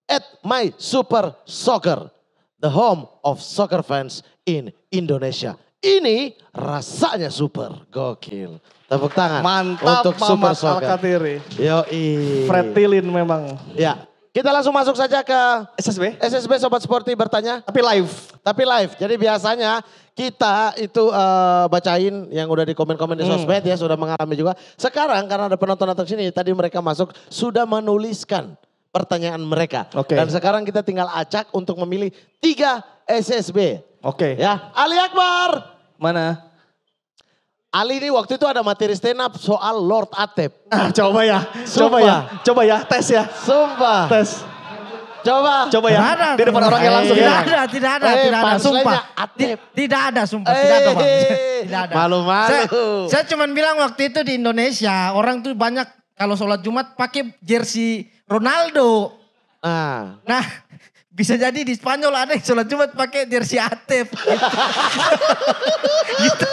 at my super soccer. The home of soccer fans in Indonesia. Ini rasanya super gokil. Tepuk tangan Mantap, untuk Mama Super Soccer. yo i Fretilin memang. Ya, kita langsung masuk saja ke SSB. SSB Sobat Sporty bertanya. Tapi live. Tapi live. Jadi biasanya kita itu uh, bacain yang udah di komen-komen di sosmed hmm. ya sudah mengalami juga. Sekarang karena ada penonton datang sini tadi mereka masuk sudah menuliskan pertanyaan mereka. Okay. Dan sekarang kita tinggal acak untuk memilih tiga SSB. Oke. Okay. Ya, Ali Akbar. Mana? Ali ini waktu itu ada materi stand up soal Lord Atep. Ah, coba ya, Sumpah. coba ya, coba ya, tes ya. Sumpah. Tes. Coba. Coba ya. Tidak ada. Di depan orangnya langsung ya. Tidak ada, tidak ada, eh, tidak ada. Sumpah. Atep. Tidak ada, sumpah. tidak ada, eh. Tidak ada. Malu-malu. Saya, saya cuma bilang waktu itu di Indonesia, orang tuh banyak kalau sholat Jumat pakai jersey Ronaldo. Ah. Nah, bisa jadi di Spanyol ada yang sholat Jumat pakai jersey Atep. gitu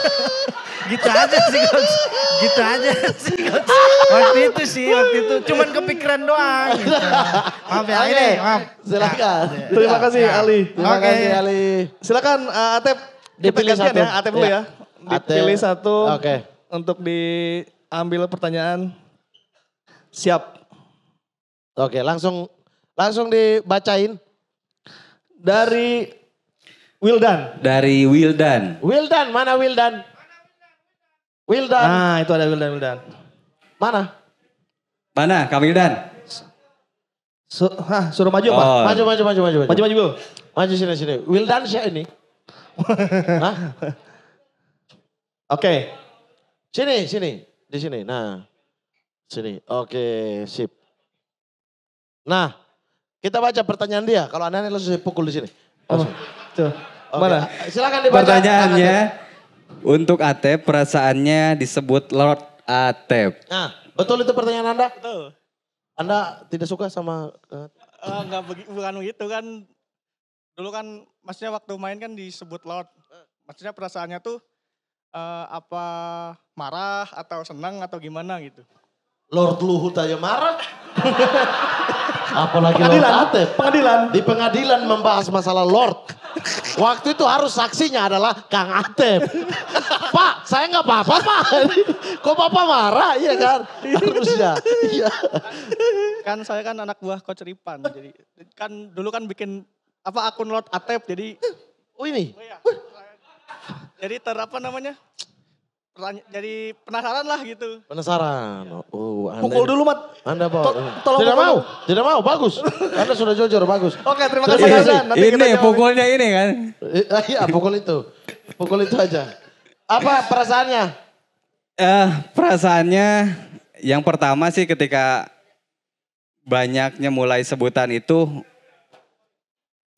gitu aja sih coach gitu aja sih coach waktu itu sih waktu itu cuman kepikiran doang gitu. maaf ya ini maaf silakan ya, ya terima kasih Ali terima okay. kasih Ali silakan uh, Atep dipilih satu ya Atep dulu ya, ya. dipilih satu okay. untuk diambil pertanyaan siap oke okay, langsung langsung dibacain dari Wildan. Dari Wildan. Wildan, mana Wildan? Wildan. Nah, itu ada Wildan, Wildan. Mana? Mana? Kak Wildan. Su hah, suruh maju, oh. Pak. Maju, maju, maju, maju. Maju, maju, Bu. Maju sini, sini. Wildan siapa ini? Hah? Oke. Okay. Sini, sini. Di sini. Nah. Sini. Oke, okay, sip. Nah, kita baca pertanyaan dia. Kalau aneh-aneh langsung pukul di sini. Oh, tuh. Okay. Mana? Silakan dibaca. Pertanyaannya, untuk Atep perasaannya disebut Lord Atep. Nah, betul itu pertanyaan Anda? Betul. Anda tidak suka sama uh, uh, eh, enggak eh, bukan begitu kan. Dulu kan maksudnya waktu main kan disebut Lord. Maksudnya perasaannya tuh uh, apa marah atau senang atau gimana gitu. Lord Luhut aja marah. Apalagi pengadilan, Lord Atep. Pengadilan. Di pengadilan membahas masalah Lord. Waktu itu harus saksinya adalah Kang Atep. Pak, saya nggak apa-apa Pak. Kok Bapak marah? Iya kan? Harusnya. Iya. Kan saya kan anak buah Coach Ripan. Jadi kan dulu kan bikin apa akun Lord Atep. Jadi. Oh ini? Oh, iya. Jadi ter namanya? jadi penasaran lah gitu. Penasaran. Iya. Oh, anda Pukul dulu Mat. Anda Pak. tolong Tidak pukul mau, tidak mau. Bagus. Anda sudah jujur, bagus. Oke, terima kasih Terus- Nanti Ini kita pukulnya ini kan. Iya, pukul itu. Pukul itu aja. Apa perasaannya? Eh, perasaannya yang pertama sih ketika banyaknya mulai sebutan itu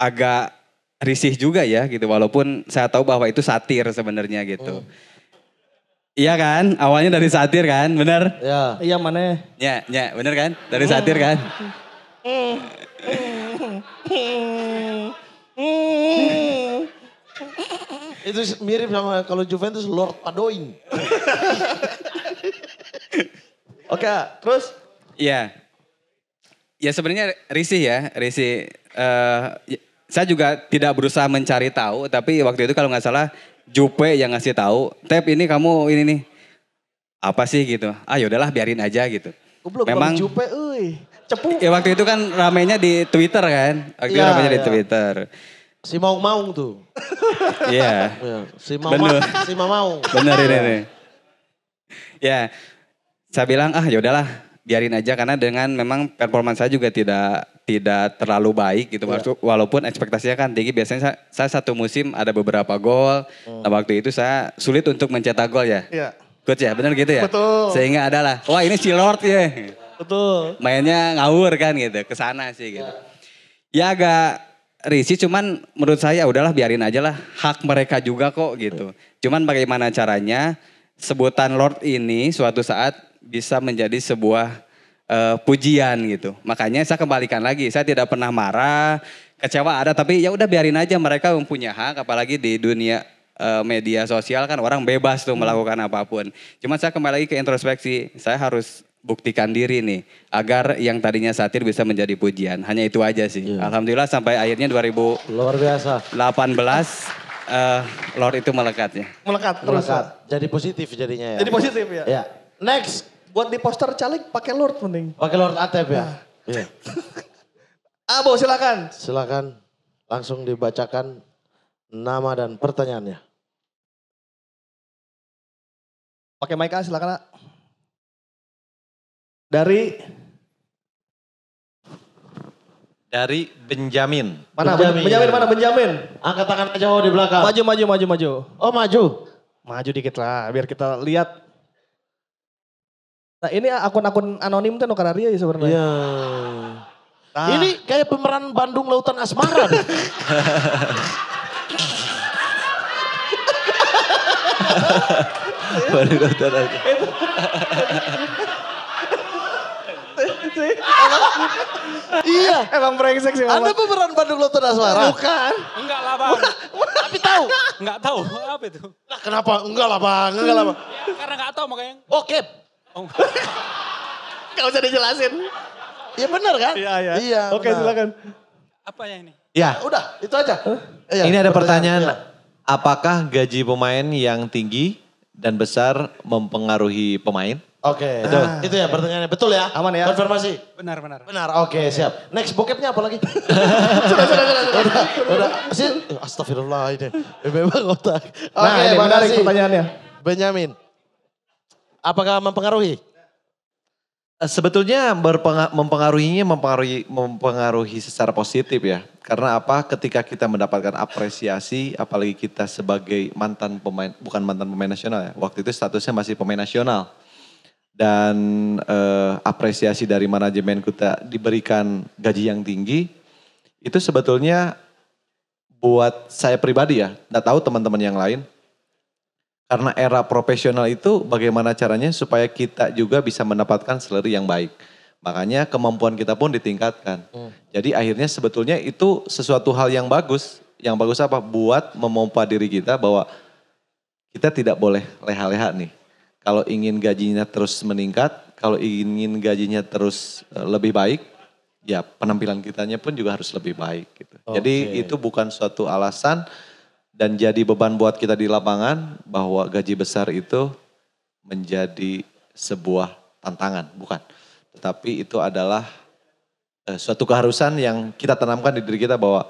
agak risih juga ya gitu walaupun saya tahu bahwa itu satir sebenarnya gitu. Hmm. Iya kan, awalnya dari satir kan, bener? Iya. Iya mana? Iya, iya, bener kan? Dari satir kan? Itu mirip sama kalau Juventus Lord Padoin. Oke, terus? Iya. Ya sebenarnya risih ya, risih. Uh, saya juga tidak berusaha mencari tahu, tapi waktu itu kalau nggak salah Jupe yang ngasih tahu, "Tep, ini kamu ini nih. Apa sih gitu? Ah, yaudahlah biarin aja gitu." Goblok, Memang Jupe euy. Cepu. Ya waktu itu kan ramenya di Twitter kan. Waktu ya, ramenya ya. di iya. Twitter. Si Maung Maung tuh. Iya. yeah. Si Maung Bener. si Maung. Bener ini nih. Ya. Saya bilang, "Ah, yaudahlah, biarin aja karena dengan memang performa saya juga tidak tidak terlalu baik gitu yeah. walaupun ekspektasinya kan tinggi biasanya saya, saya satu musim ada beberapa gol hmm. nah waktu itu saya sulit untuk mencetak gol ya yeah. coach ya benar gitu ya betul sehingga adalah wah ini si Lord ya betul mainnya ngawur kan gitu ke sana sih gitu yeah. ya agak risih cuman menurut saya ya udahlah biarin aja lah hak mereka juga kok gitu cuman bagaimana caranya sebutan Lord ini suatu saat bisa menjadi sebuah uh, pujian gitu. Makanya saya kembalikan lagi, saya tidak pernah marah, kecewa ada tapi ya udah biarin aja mereka mempunyai hak apalagi di dunia uh, media sosial kan orang bebas tuh melakukan hmm. apapun. Cuma saya kembali lagi ke introspeksi, saya harus buktikan diri nih agar yang tadinya satir bisa menjadi pujian. Hanya itu aja sih. Yeah. Alhamdulillah sampai akhirnya 2000 luar biasa 18 uh, Lord itu melekatnya. Melekat terus. Melekat. Jadi positif jadinya ya. Jadi positif ya. Ya. Next buat di poster caleg pakai Lord mending. Pakai Lord Atep ya. Nah. Iya. Yeah. Abo silakan. Silakan langsung dibacakan nama dan pertanyaannya. Pakai mic ah, silakan. Ah. Dari dari Benjamin. Mana Benjamin. Benjamin mana Benjamin? Angkat tangan aja oh, di belakang. Maju maju maju maju. Oh maju. Maju dikit lah biar kita lihat Nah ini akun-akun anonim tuh nukararia ya sebenarnya. Iya. Nah. Ini kayak pemeran Bandung Lautan Asmara. Bandung Lautan Asmara. iya. Emang brengsek sih. ada pemeran Bandung Lautan Asmara? Bukan. Enggak lah bang. Tapi tahu. Enggak tahu. Apa itu? kenapa? Enggak lah bang. Enggak lah bang. Ya, karena enggak tahu makanya. Oke. Okay. Oh. Gak usah dijelasin. Iya benar kan? Iya, iya. iya Oke, benar. silakan. Apa ya ini? Ya. nah, udah, itu aja. Huh? Ya, ini ada pertanyaan, ya. apakah gaji pemain yang tinggi dan besar mempengaruhi pemain? Oke, okay. betul. Ah. Itu ya pertanyaannya, betul ya? Aman ya? Konfirmasi? Benar, benar. Benar, oke okay, siap. Next, bokepnya apa lagi? sudah, sudah, sudah. sudah. udah, udah. Astagfirullah ini, memang nah, otak. Oke, okay, nah, ini Benyamin. Apakah mempengaruhi? Eh, sebetulnya mempengaruhinya mempengaruhi mempengaruhi secara positif ya. Karena apa? Ketika kita mendapatkan apresiasi, apalagi kita sebagai mantan pemain, bukan mantan pemain nasional ya. Waktu itu statusnya masih pemain nasional. Dan eh, apresiasi dari manajemen kita diberikan gaji yang tinggi, itu sebetulnya buat saya pribadi ya. Nggak tahu teman-teman yang lain, karena era profesional itu bagaimana caranya supaya kita juga bisa mendapatkan salary yang baik. Makanya kemampuan kita pun ditingkatkan. Hmm. Jadi akhirnya sebetulnya itu sesuatu hal yang bagus. Yang bagus apa? Buat memompa diri kita bahwa kita tidak boleh leha-leha nih. Kalau ingin gajinya terus meningkat, kalau ingin gajinya terus e, lebih baik, ya penampilan kitanya pun juga harus lebih baik gitu. Okay. Jadi itu bukan suatu alasan dan jadi beban buat kita di lapangan bahwa gaji besar itu menjadi sebuah tantangan, bukan. Tetapi itu adalah eh, suatu keharusan yang kita tanamkan di diri kita bahwa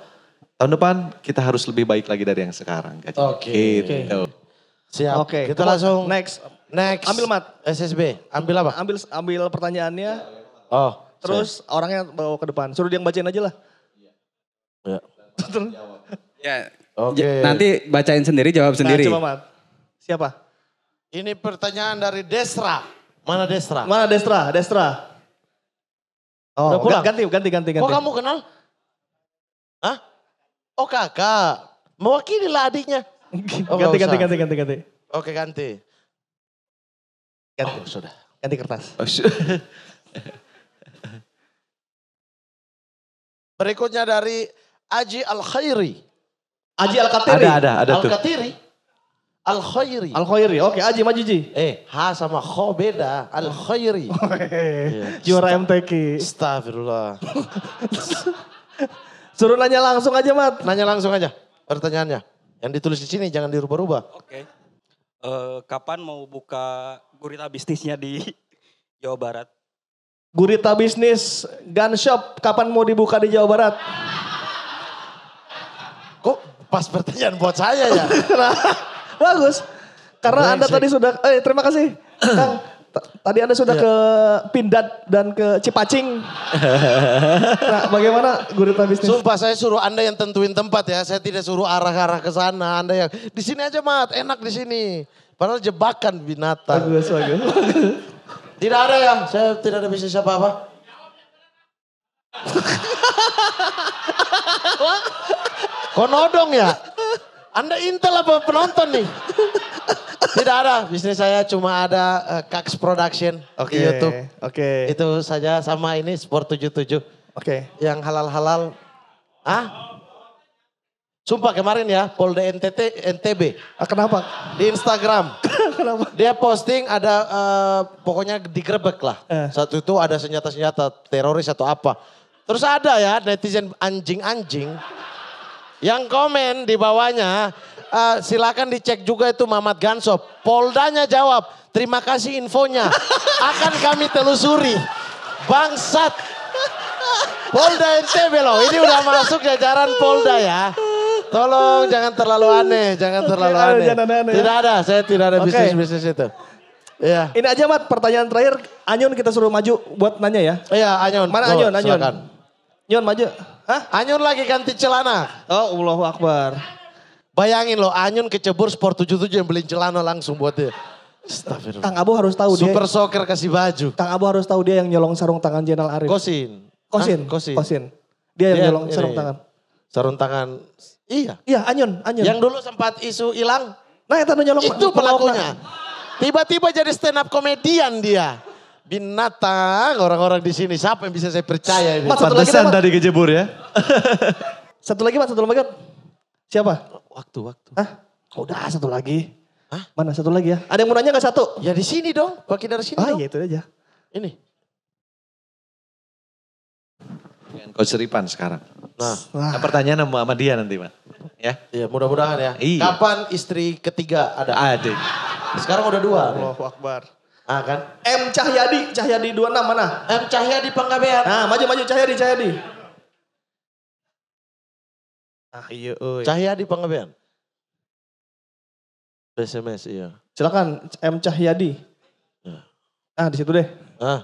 tahun depan kita harus lebih baik lagi dari yang sekarang. Oke. Okay. Gitu. Okay. Siap. Oke. Okay. Kita langsung next. Next. Ambil mat. SSB. Ambil apa? Ambil ambil pertanyaannya. Oh. Terus saya. orangnya bawa ke depan. Suruh dia yang bacain aja lah. Iya. Ya. ya, Oke. Okay. Nanti bacain sendiri, jawab nah, sendiri. Nah, coba Mat. Siapa? Ini pertanyaan dari Desra. Mana Desra? Mana Desra? Desra. Oh, Udah pulang? Ganti, ganti, ganti, ganti. Kok kamu kenal? Hah? Oh kakak. Mewakili lah adiknya. Oh, ganti, ganti, ganti, ganti, ganti. Oke, ganti. Ganti. Oh, sudah. Ganti kertas. Oh, sudah. Berikutnya dari Aji Al Khairi. Aji Al-Katiri. Ada, ada, ada Al-Katiri. Al Khairi. Al Khairi. Oke, okay, Aji maju Ji. Eh, H sama Kho beda. Al Khairi. Oh, hey. yeah. Astagfirullah. Suruh nanya langsung aja, Mat. Nanya langsung aja pertanyaannya. Yang ditulis di sini jangan dirubah-rubah. Oke. Okay. Uh, eh, kapan mau buka gurita bisnisnya di Jawa Barat? Gurita bisnis gun shop kapan mau dibuka di Jawa Barat? pas pertanyaan buat saya ya. nah, bagus. Karena Anda tadi sudah, eh terima kasih. Kang, tadi Anda sudah ya. ke Pindad dan ke Cipacing. nah, bagaimana gurita bisnis? Sumpah saya suruh Anda yang tentuin tempat ya. Saya tidak suruh arah-arah ke sana. Anda yang di sini aja, Mat. Enak di sini. Padahal jebakan binatang. Bagus, bagus. tidak ada ya. Saya tidak ada bisnis apa-apa nodong ya? Anda intel apa penonton nih? Tidak ada, bisnis saya cuma ada uh, Kax Production okay, di YouTube. Oke. Okay. Itu saja sama ini Sport 77. Oke. Okay. Yang halal-halal. Ah? Sumpah kemarin ya, Polda NTT NTB. Ah, kenapa? Di Instagram. kenapa? Dia posting ada uh, pokoknya digrebek lah. Eh. Satu itu ada senjata-senjata teroris atau apa. Terus ada ya netizen anjing-anjing yang komen di bawahnya, uh, silakan dicek juga itu Mamat Gansop. Poldanya jawab, terima kasih infonya. Akan kami telusuri. Bangsat. Polda NTB loh, ini udah masuk jajaran Polda ya. Tolong jangan terlalu aneh, jangan terlalu aneh. Jangan aneh. Tidak ada, saya tidak ada bisnis-bisnis okay. itu. Iya. Ini aja Mat, pertanyaan terakhir Anyun kita suruh maju buat nanya ya. Iya, Anyon. Mana Anyon? Anyun, Anyun? Nyon maju. Hah? Anyun lagi ganti celana. Oh, Allah Akbar. Bayangin loh, Anyun kecebur Sport 77 yang beli celana langsung buat dia. Astagfirullah. Kang Abu harus tahu Super dia. Super soccer kasih baju. Kang Abu harus tahu dia yang nyolong sarung tangan Jenal Arif. Kosin. Kosin. Hah? Kosin. Kosin. Dia yang dia, nyolong ini, sarung tangan. Sarung tangan. Iya. Iya, Anyun, Anyun. Yang dulu sempat isu hilang. Nah, itu nyolong. Itu pelakunya. Tiba-tiba jadi stand up komedian dia binatang orang-orang di sini. Siapa yang bisa saya percaya ini? Mas, satu lagi tadi kejebur ya. satu lagi mas, satu lagi. Siapa? Waktu, waktu. Hah? Oh, udah satu lagi. Hah? Mana satu lagi ya? Ada yang mau nanya gak satu? Ya di sini dong, bagi dari sini ah, dong. Ah ya itu aja. Ini. Kau seripan sekarang. Nah, nah pertanyaan sama, sama dia nanti, Pak. Ya. Iya, mudah-mudahan ya. Iya. Kapan istri ketiga ada? Adik. Sekarang udah dua. Allahu Akbar. Ah kan? M Cahyadi, Cahyadi 26 mana? M Cahyadi Panggabean. Ah maju maju Cahyadi, Cahyadi. Ah iya euy. Cahyadi Panggabean. SMS iya. Silakan M Cahyadi. Ya. ah, di situ deh. Ah.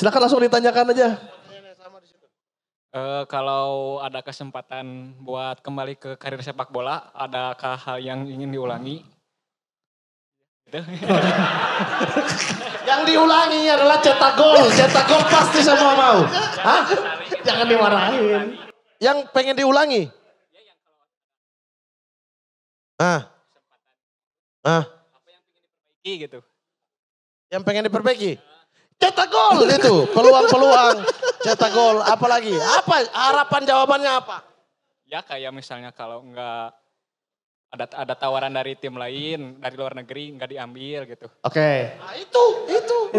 Silakan langsung ditanyakan aja. Uh, kalau ada kesempatan buat kembali ke karir sepak bola, adakah hal yang ingin diulangi? Gitu. Yang diulangi adalah cetak gol. Cetak gol pasti semua mau. Hah? Jangan dimarahin. Yang pengen diulangi? Ah. Ah. Apa yang pengen diperbaiki gitu? Yang pengen diperbaiki? Cetak gol itu. Peluang-peluang. Cetak gol. Apalagi? Apa harapan jawabannya apa? Ya kayak misalnya kalau enggak ada ada tawaran dari tim lain dari luar negeri nggak diambil gitu. Oke. Okay. Nah, itu itu. itu. Ya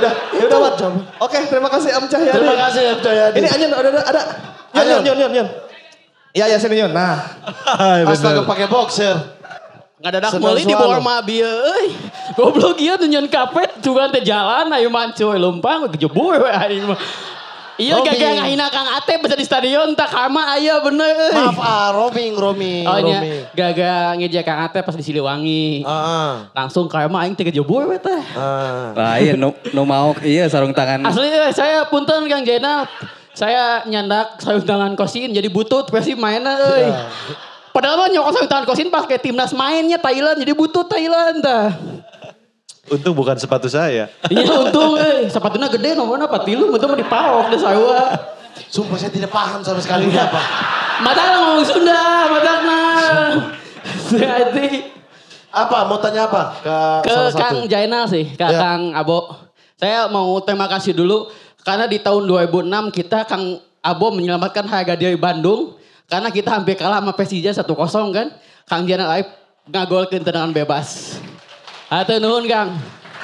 udah, ya udah Mat. Oke, okay, terima kasih Am Cahyadi. Terima kasih Am Cahyadi. Ini Anyon ada ada ada. Anyon, Anyon, Anyon, Anyon. Iya ya sini Yun. Nah. Astaga pakai boxer. Nggak ada meuli di bawah mah bieu euy. Goblok ieu iya, tuh nyun kapet juga kan, teh jalan ayo mancoy lumpang kejebur we aing mah. Iya gagah ngahina Kang Ate bisa di stadion tak kama aya bener. Maaf ah roaming roaming. Oh gak iya. gagah ngeja Kang Ate pas di Siliwangi. Heeh. Ah. Langsung kama aing teh kejebur we teh. Lah ah, iya nu, nu mau iya sarung tangan. Asli eh, saya punten Kang Jena saya nyandak sarung tangan kosin jadi butut versi mainnya eh, euy. Iya. Padahal mah nyokot sarung tangan kosin kayak timnas mainnya Thailand jadi butut Thailand dah. Untung bukan sepatu saya. Iya untung eh. Sepatunya gede nomornya apa tilu. Untung mau dipaok deh saya. Sumpah saya tidak paham sama sekali ini apa. Matang ngomong Sunda. Matang nah. Jadi. Apa? Mau tanya apa? Ke, ke salah Kang satu. Jainal sih. Ke ya. Kang Abo. Saya mau terima kasih dulu. Karena di tahun 2006 kita Kang Abo menyelamatkan harga diri Bandung. Karena kita hampir kalah sama Persija 1-0 kan. Kang Jainal Aib ngagolkan tendangan bebas. Atau nuhun Kang.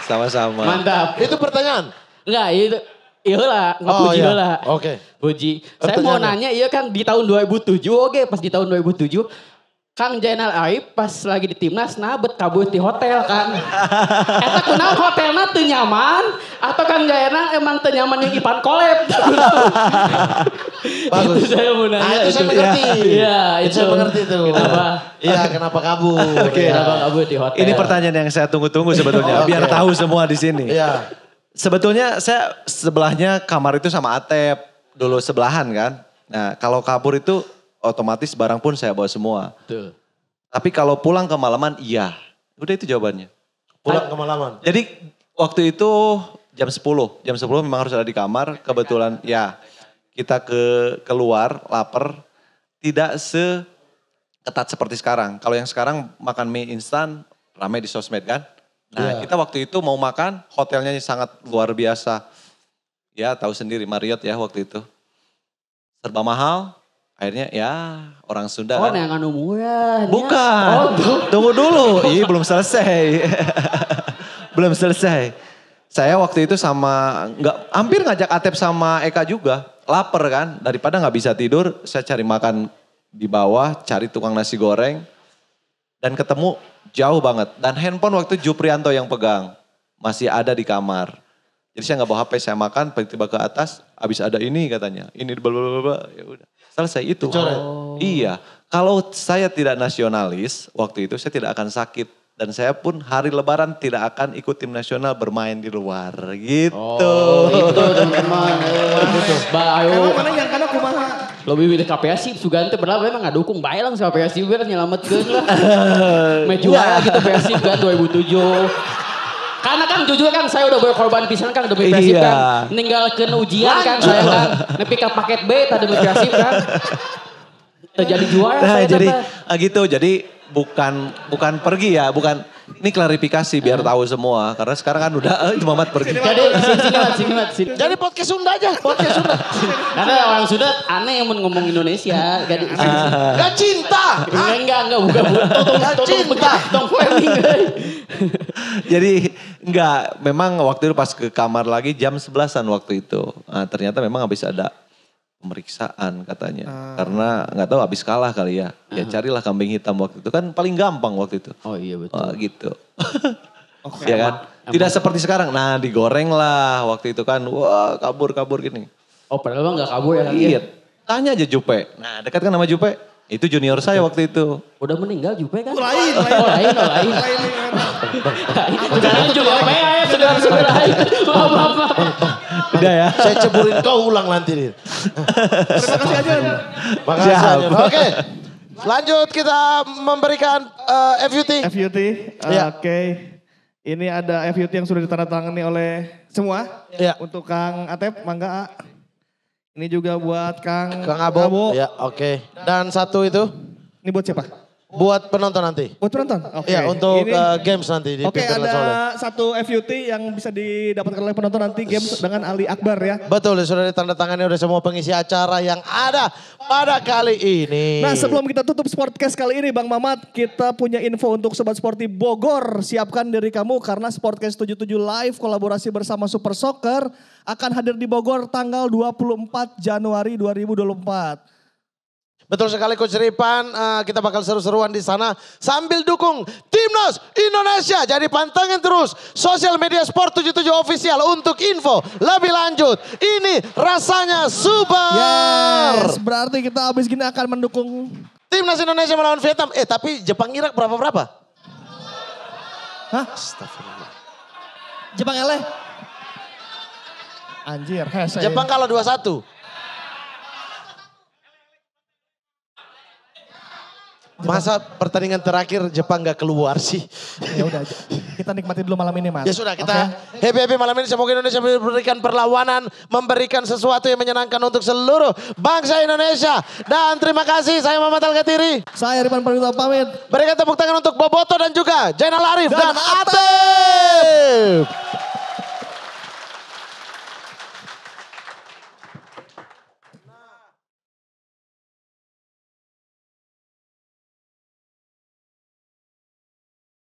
Sama-sama. Mantap. Itu pertanyaan? Enggak, itu Iya lah, oh, iya. lah. Oke. Okay. Puji. Saya mau nanya, iya kan di tahun 2007, oke okay, pas di tahun 2007, Kang Jainal Aib pas lagi di timnas nabet kabut di hotel kan. Eta kenal hotelnya tuh nyaman atau Kang Jainal emang tuh nyaman yang Ipan Kolep. Bagus. itu saya mau nanya. Ah, itu, saya mengerti. Iya, itu. Saya mengerti tuh. Kenapa? Iya, kenapa kabut? okay. Iya. Kenapa kabur di hotel? Ini pertanyaan yang saya tunggu-tunggu sebetulnya okay. biar tahu semua di sini. Iya. Sebetulnya saya sebelahnya kamar itu sama Atep dulu sebelahan kan. Nah, kalau kabur itu otomatis barang pun saya bawa semua. Betul. Tapi kalau pulang ke malaman, iya. Udah itu jawabannya. Pulang ke malaman? Jadi waktu itu jam 10. Jam 10 memang harus ada di kamar. Kebetulan ya kita ke keluar lapar. Tidak se ketat seperti sekarang. Kalau yang sekarang makan mie instan rame di sosmed kan. Nah yeah. kita waktu itu mau makan hotelnya sangat luar biasa. Ya tahu sendiri Marriott ya waktu itu. Serba mahal, Akhirnya ya orang Sunda oh, kan. Oh, iya, murah. Bukan. Oh, Tunggu dulu. Iya, belum selesai. belum selesai. Saya waktu itu sama nggak hampir ngajak Atep sama Eka juga. Laper kan, daripada nggak bisa tidur, saya cari makan di bawah, cari tukang nasi goreng dan ketemu jauh banget. Dan handphone waktu Juprianto yang pegang. Masih ada di kamar. Jadi saya nggak bawa HP, saya makan, tiba-tiba ke atas, habis ada ini katanya. Ini blablabla, ya udah selesai itu. Oh. Iya, kalau saya tidak nasionalis waktu itu saya tidak akan sakit dan saya pun hari lebaran tidak akan ikut tim nasional bermain di luar gitu. Oh, itu teman. Bayu. Karena yang karena kumaha Lobi pilih KPSI, Sugante berapa emang gak dukung. Baik langsung KPSI, biar gue. lah. Mejuara gitu PSI kan 2007. Karena kan jujur kan saya udah berkorban pisang kan demi Persib iya. kan. Ninggalkan ujian kan saya kan Nepi ke paket B tadi demi Persib kan. Terjadi juara nah, saya jadi tata. Ah, gitu. Jadi bukan bukan pergi ya, bukan ini klarifikasi biar eh. tahu semua karena sekarang kan udah eh, mat pergi. Jadi sini mat, sini Jadi podcast Sunda aja, podcast Sunda. Karena orang Sunda aneh yang ngomong Indonesia, gak, ah. gak cinta. Enggak enggak enggak bukan Enggak cinta. Tong Jadi enggak, memang waktu itu pas ke kamar lagi jam 11-an waktu itu. Nah, ternyata memang habis ada pemeriksaan katanya. Uh. Karena nggak tahu habis kalah kali ya. Ya ah. carilah kambing hitam waktu itu kan paling gampang waktu itu. Oh iya betul. Oh, gitu. Oke. Okay, ya kan? Tidak seperti sekarang. Nah, digoreng lah waktu itu kan. Wah, kabur-kabur gini. Oh, padahal nggak gak kabur ya kan? Iya. Tanya aja Jupe. Nah, dekat kan sama Jupe? Itu junior saya waktu itu. Udah meninggal Jupe kan? Oh, oh, oh, lain, lain. lain, lain. Lain, lain. Jangan Jupe ya, segera segera. Udah ya. Saya ceburin kau ulang nanti. Terima kasih aja. Makasih. Oke. Lanjut kita memberikan uh, eh, FUT. FUT, ya. oke. Ini ada FUT yang sudah ditandatangani oleh semua. Ya. Untuk Kang Atep, Mangga A. Ini juga buat Kang Kang Abo. Ya, oke. Okay. Dan satu itu. Ini buat siapa? Buat penonton nanti. Buat penonton. Ya, Oke. Okay. Ya untuk Ini, uh, games nanti. Di Oke okay, ada Solo. satu FUT yang bisa didapatkan oleh penonton nanti games dengan Ali Akbar ya. Betul sudah ditanda tangannya semua pengisi acara yang ada pada kali ini. Nah sebelum kita tutup sportcast kali ini Bang Mamat kita punya info untuk Sobat Sporty Bogor. Siapkan diri kamu karena Sportcast 77 Live kolaborasi bersama Super Soccer akan hadir di Bogor tanggal 24 Januari 2024. Betul sekali Coach Ripan, uh, kita bakal seru-seruan di sana sambil dukung Timnas Indonesia. Jadi pantengin terus sosial media Sport 77 official untuk info lebih lanjut. Ini rasanya super. Yes, berarti kita habis gini akan mendukung Timnas Indonesia melawan Vietnam. Eh, tapi Jepang Irak berapa-berapa? Hah? Astagfirullah. Jepang eleh. Anjir, Jepang kalau 2-1. Masa pertandingan terakhir Jepang gak keluar sih? Ya udah, kita nikmati dulu malam ini mas. Ya sudah, kita okay. happy happy malam ini. Semoga Indonesia memberikan perlawanan, memberikan sesuatu yang menyenangkan untuk seluruh bangsa Indonesia. Dan terima kasih, saya Muhammad Al Saya Rifan Pernita pamit. Berikan tepuk tangan untuk Boboto dan juga Jainal Arif dan, dan Atep. Atep.